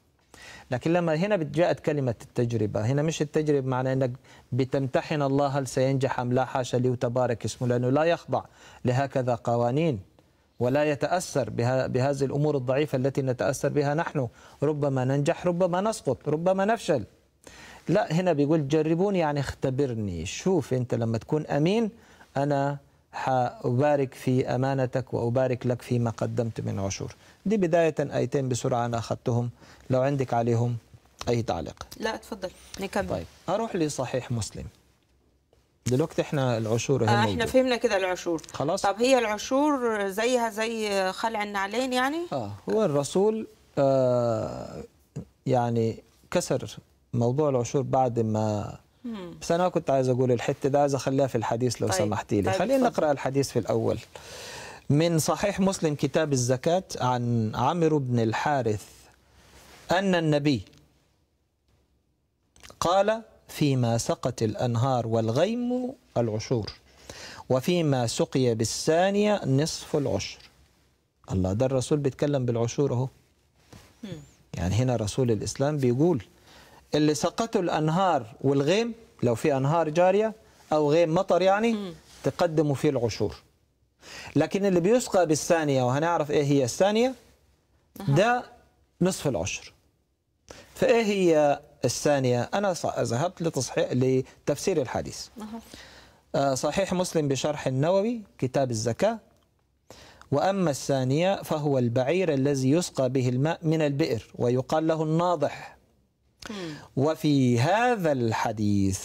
B: لكن لما هنا جاءت كلمة التجربة هنا مش التجربة معنى أنك بتمتحن الله هل سينجح أم لا حاشا لي وتبارك اسمه لأنه لا يخضع لهكذا قوانين ولا يتأثر بها بهذه الأمور الضعيفة التي نتأثر بها نحن ربما ننجح ربما نسقط ربما نفشل لا هنا بيقول جربوني يعني اختبرني شوف انت لما تكون امين انا حأبارك في أمانتك وأبارك لك فيما قدمت من عشور دي بداية آيتين بسرعة أنا أخذتهم لو عندك عليهم أي تعليق
A: لا اتفضل نكمل طيب
B: أروح لصحيح مسلم دلوقتي احنا العشور هي آه احنا
A: فهمنا كده العشور خلاص طب هي العشور زيها زي خلع النعلين يعني
B: اه هو الرسول آه يعني كسر موضوع العشور بعد ما بس انا كنت عايز اقول الحته ده عايز اخليها في الحديث لو طيب. سمحتي لي طيب خلينا نقرا الحديث في الاول من صحيح مسلم كتاب الزكاه عن عمرو بن الحارث ان النبي قال فيما سقت الانهار والغيم العشور وفيما سقي بالثانيه نصف العشر الله ده الرسول بيتكلم بالعشور اهو يعني هنا رسول الاسلام بيقول اللي سقطوا الانهار والغيم لو في انهار جاريه او غيم مطر يعني تقدموا فيه العشور لكن اللي بيسقى بالثانيه وهنعرف ايه هي الثانيه ده نصف العشر فايه هي الثانيه انا ذهبت لتصحيح لتفسير الحديث آه، صحيح مسلم بشرح النووي كتاب الزكاه وأما الثانية فهو البعير الذي يسقى به الماء من البئر ويقال له الناضح وفي هذا الحديث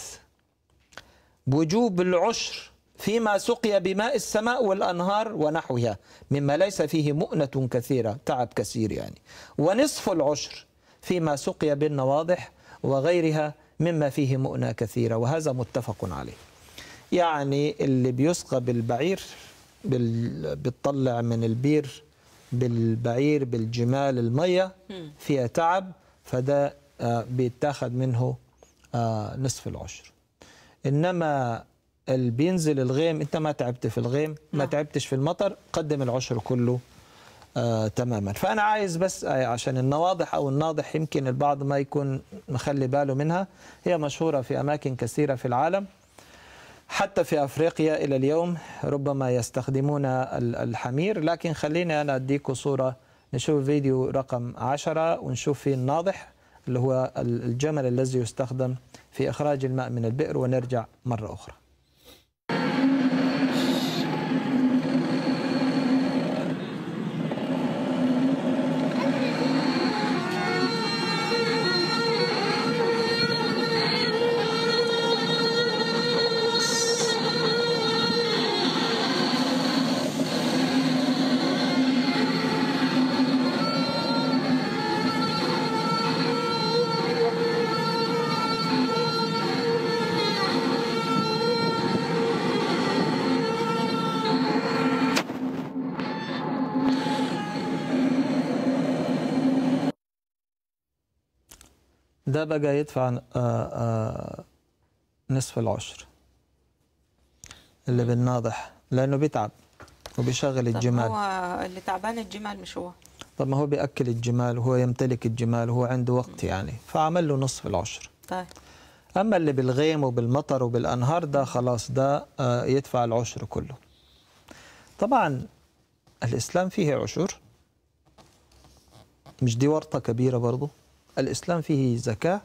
B: وجوب العشر فيما سقي بماء السماء والأنهار ونحوها مما ليس فيه مؤنة كثيرة تعب كثير يعني ونصف العشر فيما سقي بالنواضح وغيرها مما فيه مؤنة كثيرة وهذا متفق عليه يعني اللي بيسقى بالبعير بتطلع من البير بالبعير بالجمال المية فيها تعب فده آه، بيتاخد منه آه، نصف العشر انما اللي بينزل الغيم انت ما تعبت في الغيم ما نعم. تعبتش في المطر قدم العشر كله آه، تماما فانا عايز بس عشان النواضح او الناضح يمكن البعض ما يكون مخلي باله منها هي مشهوره في اماكن كثيره في العالم حتى في افريقيا الى اليوم ربما يستخدمون الحمير لكن خليني انا اديكم صوره نشوف فيديو رقم 10 ونشوف فيه الناضح اللي هو الجمل الذي يستخدم في إخراج الماء من البئر ونرجع مرة أخرى ده بقى يدفع آه، آه، نصف العشر اللي بالناضح لانه بيتعب وبيشغل الجمال
A: هو اللي تعبان الجمال مش هو
B: طب ما هو بياكل الجمال وهو يمتلك الجمال وهو عنده وقت يعني فعمل له نصف العشر طيب اما اللي بالغيم وبالمطر وبالانهار ده خلاص ده آه، يدفع العشر كله طبعا الاسلام فيه عشر مش دي ورطه كبيره برضه الاسلام فيه زكاه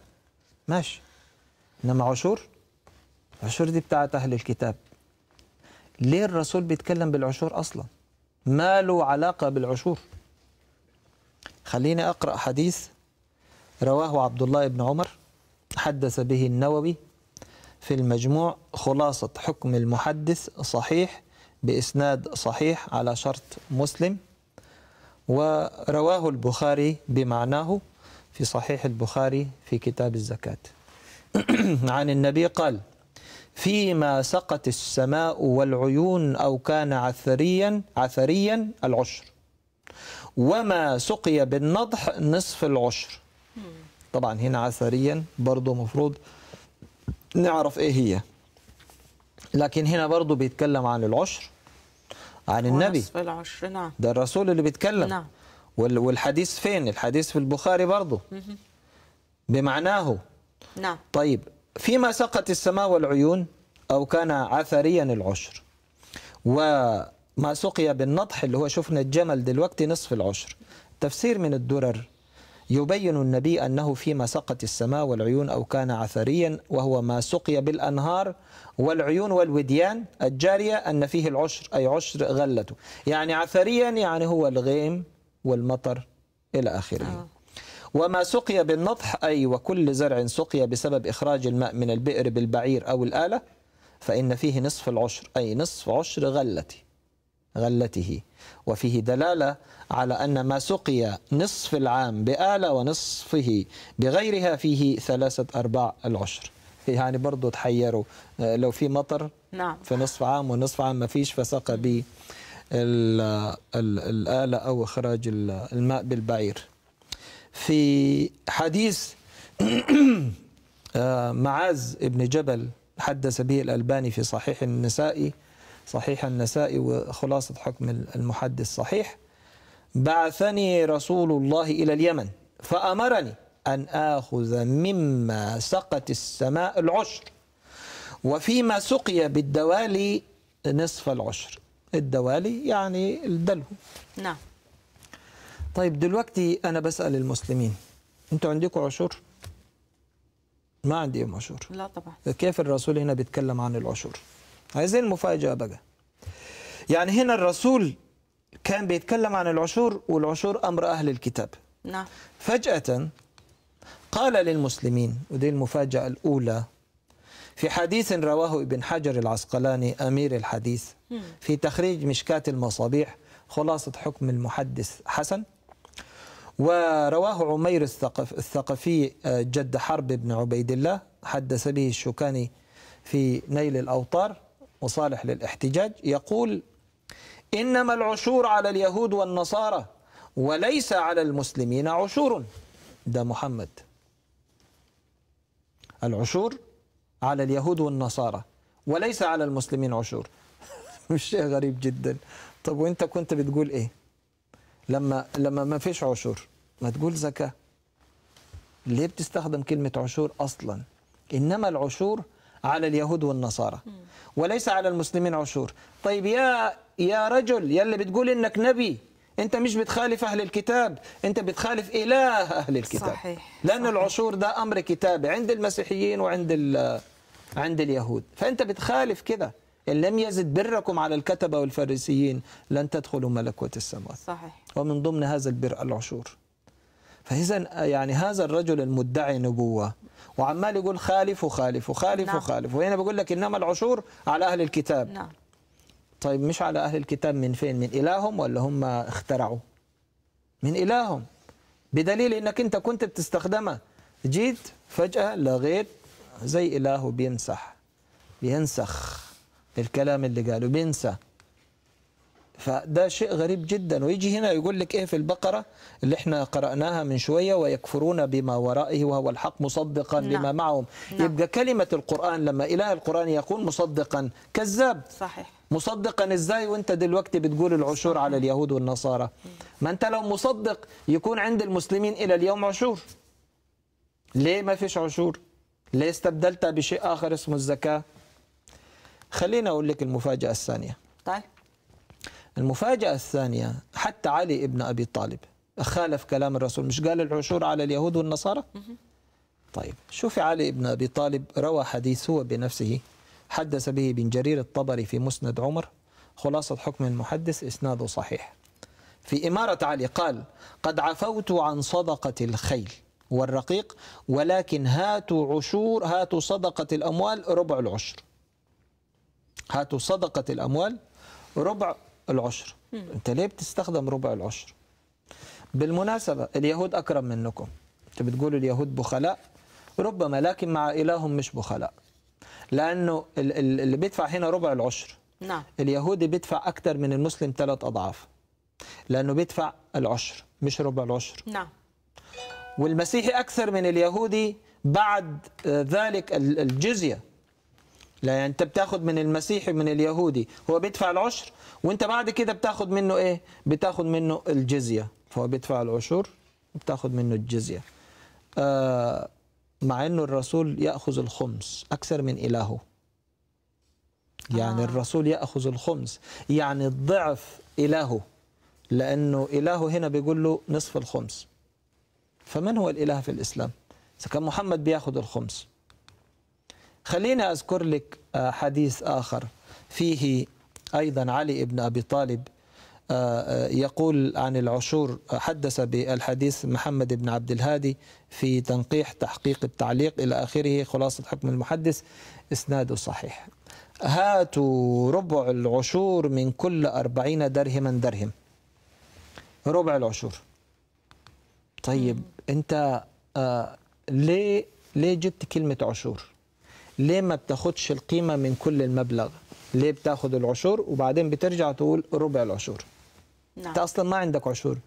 B: ماشي انما عشور عشور دي بتاعت اهل الكتاب ليه الرسول بيتكلم بالعشور اصلا ما له علاقه بالعشور خليني اقرا حديث رواه عبد الله بن عمر حدث به النووي في المجموع خلاصه حكم المحدث صحيح باسناد صحيح على شرط مسلم ورواه البخاري بمعناه في صحيح البخاري في كتاب الزكاة عن النبي قال فيما سقت السماء والعيون أو كان عثريا عثريا العشر وما سقي بالنضح نصف العشر طبعا هنا عثريا برضو مفروض نعرف ايه هي لكن هنا برضو بيتكلم عن العشر عن النبي نصف
A: العشر نعم
B: ده الرسول اللي بيتكلم نعم والحديث فين الحديث في البخاري برضه بمعناه نعم طيب فيما سقت السماء والعيون أو كان عثريا العشر وما سقي بالنطح اللي هو شفنا الجمل دلوقتي نصف العشر تفسير من الدرر يبين النبي أنه فيما سقت السماء والعيون أو كان عثريا وهو ما سقي بالأنهار والعيون والوديان الجارية أن فيه العشر أي عشر غلته يعني عثريا يعني هو الغيم والمطر إلى آخره آه. وما سقي بالنطح أي وكل زرع سقي بسبب إخراج الماء من البئر بالبعير أو الآلة فإن فيه نصف العشر أي نصف عشر غلته غلته وفيه دلالة على أن ما سقي نصف العام بآلة ونصفه بغيرها فيه ثلاثة أرباع العشر يعني برضو تحيروا آه، لو في مطر نعم. في نصف عام ونصف عام ما فيش فسقى به الآلة أو إخراج الماء بالبعير في حديث آه، معاذ ابن جبل حدث به الألباني في صحيح النسائي صحيح النسائي وخلاصة حكم المحدث صحيح بعثني رسول الله إلى اليمن فأمرني أن آخذ مما سقت السماء العشر وفيما سقي بالدوالي نصف العشر الدوالي يعني الدلو نعم طيب دلوقتي أنا بسأل المسلمين أنتوا عندكم عشور؟ ما عندي عشور لا طبعا كيف الرسول هنا بيتكلم عن العشور؟ عايزين المفاجأة بقى يعني هنا الرسول كان بيتكلم عن العشور والعشور أمر أهل الكتاب نعم فجأة قال للمسلمين ودي المفاجأة الأولى في حديث رواه ابن حجر العسقلاني أمير الحديث في تخريج مشكات المصابيح خلاصة حكم المحدث حسن ورواه عمير الثقف الثقفي آه، جد حرب بن عبيد الله حدث به الشوكاني في نيل الأوطار وصالح للاحتجاج يقول إنما العشور على اليهود والنصارى وليس على المسلمين عشور ده محمد العشور على اليهود والنصارى وليس على المسلمين عشور مش شيء غريب جدا طب وانت كنت بتقول ايه لما لما ما فيش عشور ما تقول زكاه ليه بتستخدم كلمه عشور اصلا انما العشور على اليهود والنصارى وليس على المسلمين عشور طيب يا يا رجل يا اللي بتقول انك نبي انت مش بتخالف اهل الكتاب انت بتخالف اله اهل الكتاب صحيح لان صحيح. العشور ده امر كتابي عند المسيحيين وعند عند اليهود فأنت بتخالف كده إن لم يزد بركم على الكتبة والفريسيين لن تدخلوا ملكوت السماوات صحيح ومن ضمن هذا البر العشور فإذا يعني هذا الرجل المدعي نبوة وعمال يقول خالف وخالف وخالف نعم. وخالف وهنا بقول لك إنما العشور على أهل الكتاب نعم. طيب مش على أهل الكتاب من فين من إلههم ولا هم اخترعوا من إلههم بدليل إنك أنت كنت بتستخدمها جيت فجأة لغيت زي إلهه بيمسح بينسخ الكلام اللي قاله بينسى فده شيء غريب جدا ويجي هنا يقول لك ايه في البقره اللي احنا قراناها من شويه ويكفرون بما ورائه وهو الحق مصدقا نعم. لما معهم نعم. يبقى كلمه القران لما اله القران يكون مصدقا كذاب صحيح مصدقا ازاي وانت دلوقتي بتقول العشور صحيح. على اليهود والنصارى ما انت لو مصدق يكون عند المسلمين الى اليوم عشور ليه ما فيش عشور ليه استبدلتها بشيء آخر اسمه الزكاة خليني أقول لك المفاجأة الثانية طيب المفاجأة الثانية حتى علي ابن أبي طالب خالف كلام الرسول مش قال العشور على اليهود والنصارى طيب شوفي علي ابن أبي طالب روى حديث هو بنفسه حدث به بن جرير الطبري في مسند عمر خلاصة حكم المحدث إسناده صحيح في إمارة علي قال قد عفوت عن صدقة الخيل والرقيق ولكن هاتوا عشور هاتوا صدقة الأموال ربع العشر هاتوا صدقة الأموال ربع العشر أنت ليه بتستخدم ربع العشر بالمناسبة اليهود أكرم منكم أنت بتقولوا اليهود بخلاء ربما لكن مع إلههم مش بخلاء لأنه اللي بيدفع هنا ربع العشر نعم اليهودي بيدفع أكثر من المسلم ثلاث أضعاف لأنه بيدفع العشر مش ربع العشر نعم والمسيحي أكثر من اليهودي بعد آه، ذلك الجزية لا يعني انت بتاخد من المسيحي من اليهودي هو بيدفع العشر وانت بعد كده بتاخد منه ايه بتاخد منه الجزية فهو بيدفع العشور وبتاخد منه الجزية آه مع انه الرسول يأخذ الخمس أكثر من إلهه يعني آه. الرسول يأخذ الخمس يعني الضعف إلهه لأنه إلهه هنا بيقول له نصف الخمس فمن هو الإله في الإسلام إذا كان محمد بياخذ الخمس خليني أذكر لك آه، حديث آخر فيه أيضا علي ابن أبي طالب آه، آه، يقول عن العشور حدث بالحديث محمد بن عبد الهادي في تنقيح تحقيق التعليق إلى آخره خلاصة حكم المحدث إسناده صحيح هاتوا ربع العشور من كل أربعين درهما درهم ربع العشور طيب انت آه ليه ليه جبت كلمه عشور ليه ما بتاخدش القيمه من كل المبلغ ليه بتاخد العشور وبعدين بترجع تقول ربع العشور نعم. انت اصلا ما عندك عشور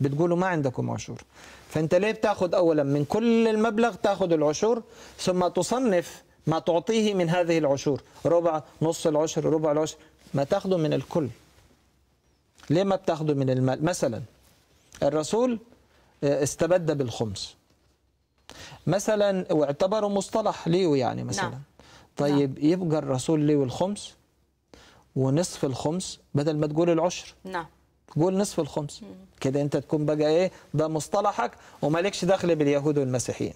B: بتقولوا ما عندكم عشور فانت ليه بتاخد اولا من كل المبلغ تاخد العشور ثم تصنف ما تعطيه من هذه العشور ربع نص العشر ربع العشر ما تاخده من الكل ليه ما بتاخده من المال مثلا الرسول استبد بالخمس مثلا واعتبروا مصطلح ليه يعني مثلا نعم. طيب نعم. يبقى الرسول ليه الخمس ونصف الخمس بدل ما تقول العشر نعم قول نصف الخمس كده انت تكون بقى ايه ده مصطلحك ومالكش دخل باليهود والمسيحيين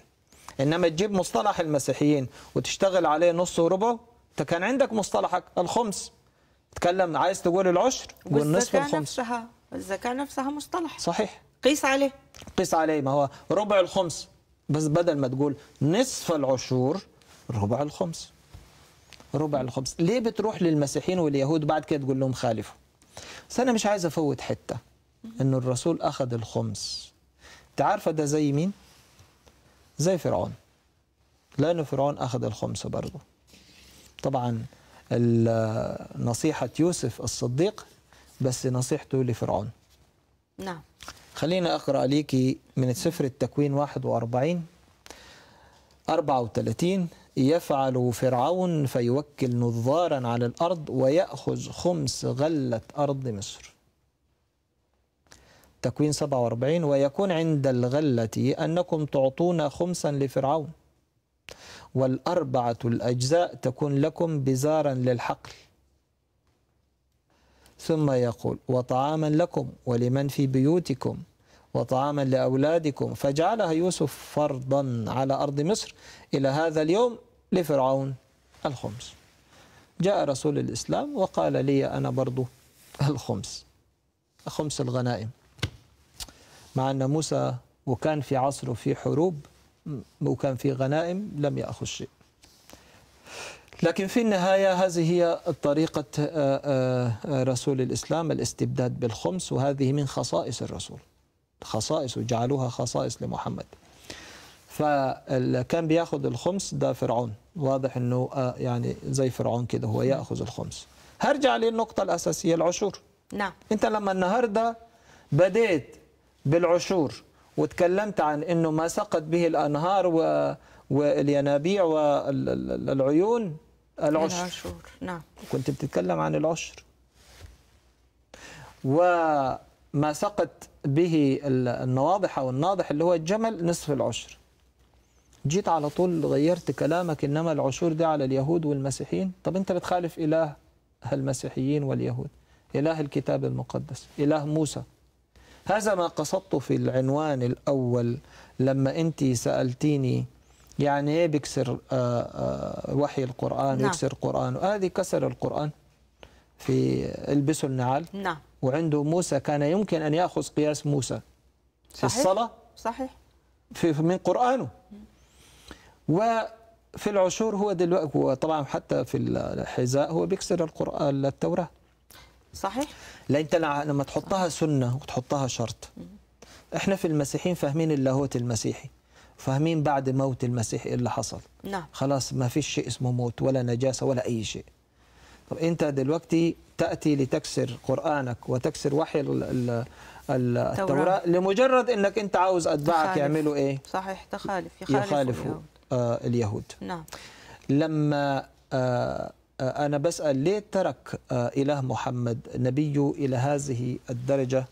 B: انما تجيب مصطلح المسيحيين وتشتغل عليه نص وربع انت كان عندك مصطلحك الخمس تكلم عايز تقول العشر والنصف الخمس الزكاه
A: نفسها الزكاه نفسها مصطلح
B: صحيح قيس عليه قيس عليه ما هو ربع الخمس بس بدل ما تقول نصف العشور ربع الخمس ربع الخمس ليه بتروح للمسيحيين واليهود بعد كده تقول لهم خالفوا بس انا مش عايز افوت حته انه الرسول اخذ الخمس انت عارفه ده زي مين زي فرعون لانه فرعون اخذ الخمس برضه طبعا نصيحه يوسف الصديق بس نصيحته لفرعون نعم خلينا أقرأ ليكي من سفر التكوين 41 34 يفعل فرعون فيوكل نظارا على الأرض ويأخذ خمس غلة أرض مصر تكوين 47 ويكون عند الغلة أنكم تعطون خمسا لفرعون والأربعة الأجزاء تكون لكم بزارا للحقل ثم يقول وطعاما لكم ولمن في بيوتكم وطعاما لأولادكم فجعلها يوسف فرضا على أرض مصر إلى هذا اليوم لفرعون الخمس جاء رسول الإسلام وقال لي أنا برضو الخمس خمس الغنائم مع أن موسى وكان في عصره في حروب وكان في غنائم لم يأخذ شيء لكن في النهاية هذه هي طريقة آه، آه، آه، رسول الإسلام الاستبداد بالخمس وهذه من خصائص الرسول خصائص وجعلوها خصائص لمحمد فاللي كان الخمس ده فرعون واضح انه يعني زي فرعون كده هو ياخذ الخمس هرجع للنقطة الأساسية العشور نعم أنت لما النهاردة بديت بالعشور وتكلمت عن أنه ما سقت به الأنهار والينابيع والعيون العشر العشور نعم كنت بتتكلم عن العشر وما سقط به النواضح أو الناضح اللي هو الجمل نصف العشر جيت على طول غيرت كلامك إنما العشور دي على اليهود والمسيحيين طب أنت بتخالف إله المسيحيين واليهود إله الكتاب المقدس إله موسى هذا ما قصدته في العنوان الأول لما أنت سألتيني يعني ايه بيكسر آه، آه، وحي القران نعم. يكسر القران وهذه كسر القران في البسوا النعال نعم وعنده موسى كان يمكن ان ياخذ قياس موسى صحيح. في الصلاه صحيح في من قرانه وفي العشور هو دلوقتي وطبعا حتى في الحذاء هو بيكسر القران التوراه صحيح انت لما تحطها سنه وتحطها شرط احنا في المسيحيين فاهمين اللاهوت المسيحي فاهمين بعد موت المسيح ايه اللي حصل نعم. خلاص ما فيش شيء اسمه موت ولا نجاسه ولا اي شيء طب انت دلوقتي تاتي لتكسر قرانك وتكسر وحي التوراه لمجرد انك انت عاوز اتباعك يعملوا ايه صحيح تخالف يخالف يخالفوا اليهود, آه اليهود. نعم لما آه آه انا بسال ليه ترك آه اله محمد نبيه الى هذه الدرجه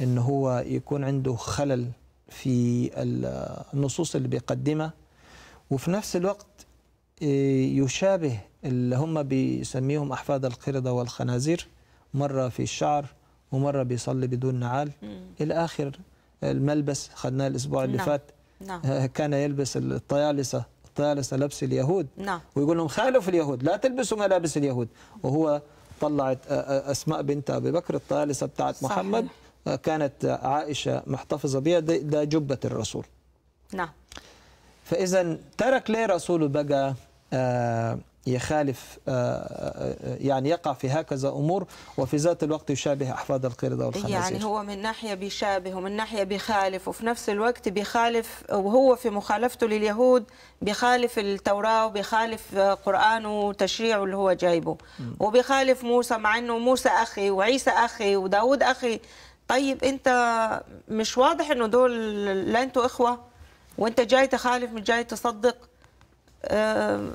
B: ان هو يكون عنده خلل في النصوص اللي بيقدمها وفي نفس الوقت آه، يشابه اللي هم بيسميهم أحفاد القردة والخنازير مرة في الشعر ومرة بيصلي بدون نعال إلى آخر الملبس خدناه الأسبوع اللي نعم. فات نعم. آه، كان يلبس الطيالسة الطيالسة لبس اليهود نعم. ويقول لهم خالف اليهود لا تلبسوا ملابس اليهود وهو طلعت آه، أسماء بنت أبي بكر الطيالسة بتاعت صحيح. محمد كانت عائشة محتفظة بها ده جبة الرسول نعم فإذا ترك ليه رسوله بقى آه، يخالف آه، آه، يعني يقع في هكذا أمور وفي ذات الوقت يشابه أحفاد القردة والخنازير يعني
A: هو من ناحية بيشابه ومن ناحية بيخالف وفي نفس الوقت بيخالف وهو في مخالفته لليهود بيخالف التوراة وبيخالف قرآنه وتشريعه اللي هو جايبه وبيخالف موسى مع أنه موسى أخي وعيسى أخي وداود أخي طيب انت مش واضح انه دول لا انتوا اخوه وانت جاي تخالف مش جاي تصدق
B: آه،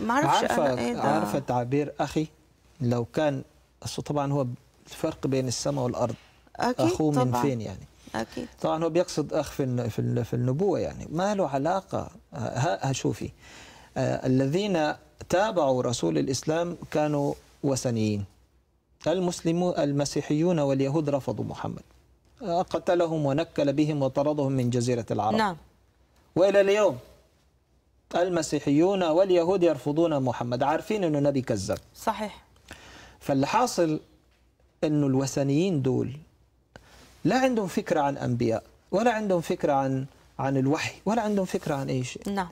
B: ما اعرفش انا ايه ده عارفه تعبير اخي لو كان طبعا هو الفرق بين السماء والارض أكيد اخوه طبعا. من فين يعني اكيد طبعا هو بيقصد اخ في في النبوه يعني ما له علاقه ها شوفي آه، الذين تابعوا رسول الاسلام كانوا وثنيين المسلمون المسيحيون واليهود رفضوا محمد قتلهم ونكل بهم وطردهم من جزيرة العرب نعم وإلى اليوم المسيحيون واليهود يرفضون محمد عارفين أنه نبي كذاب صحيح فاللي حاصل أنه الوثنيين دول لا عندهم فكرة عن أنبياء ولا عندهم فكرة عن عن الوحي ولا عندهم فكرة عن أي شيء نعم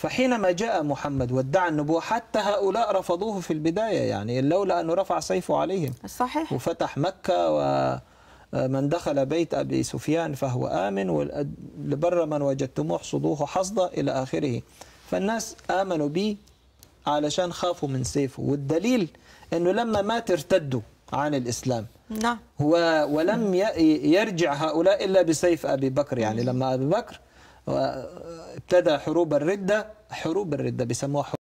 B: فحينما جاء محمد وادعى النبوة حتى هؤلاء رفضوه في البداية يعني لولا أنه رفع سيفه عليهم صحيح وفتح مكة و آه، من دخل بيت أبي سفيان فهو آمن لبر من وجدتموه صدوه حصدا إلى آخره فالناس آمنوا به علشان خافوا من سيفه والدليل أنه لما مات ارتدوا عن الإسلام نعم ولم يرجع هؤلاء إلا بسيف أبي بكر يعني لما أبي بكر وابتدى حروب الردة حروب الردة بيسموها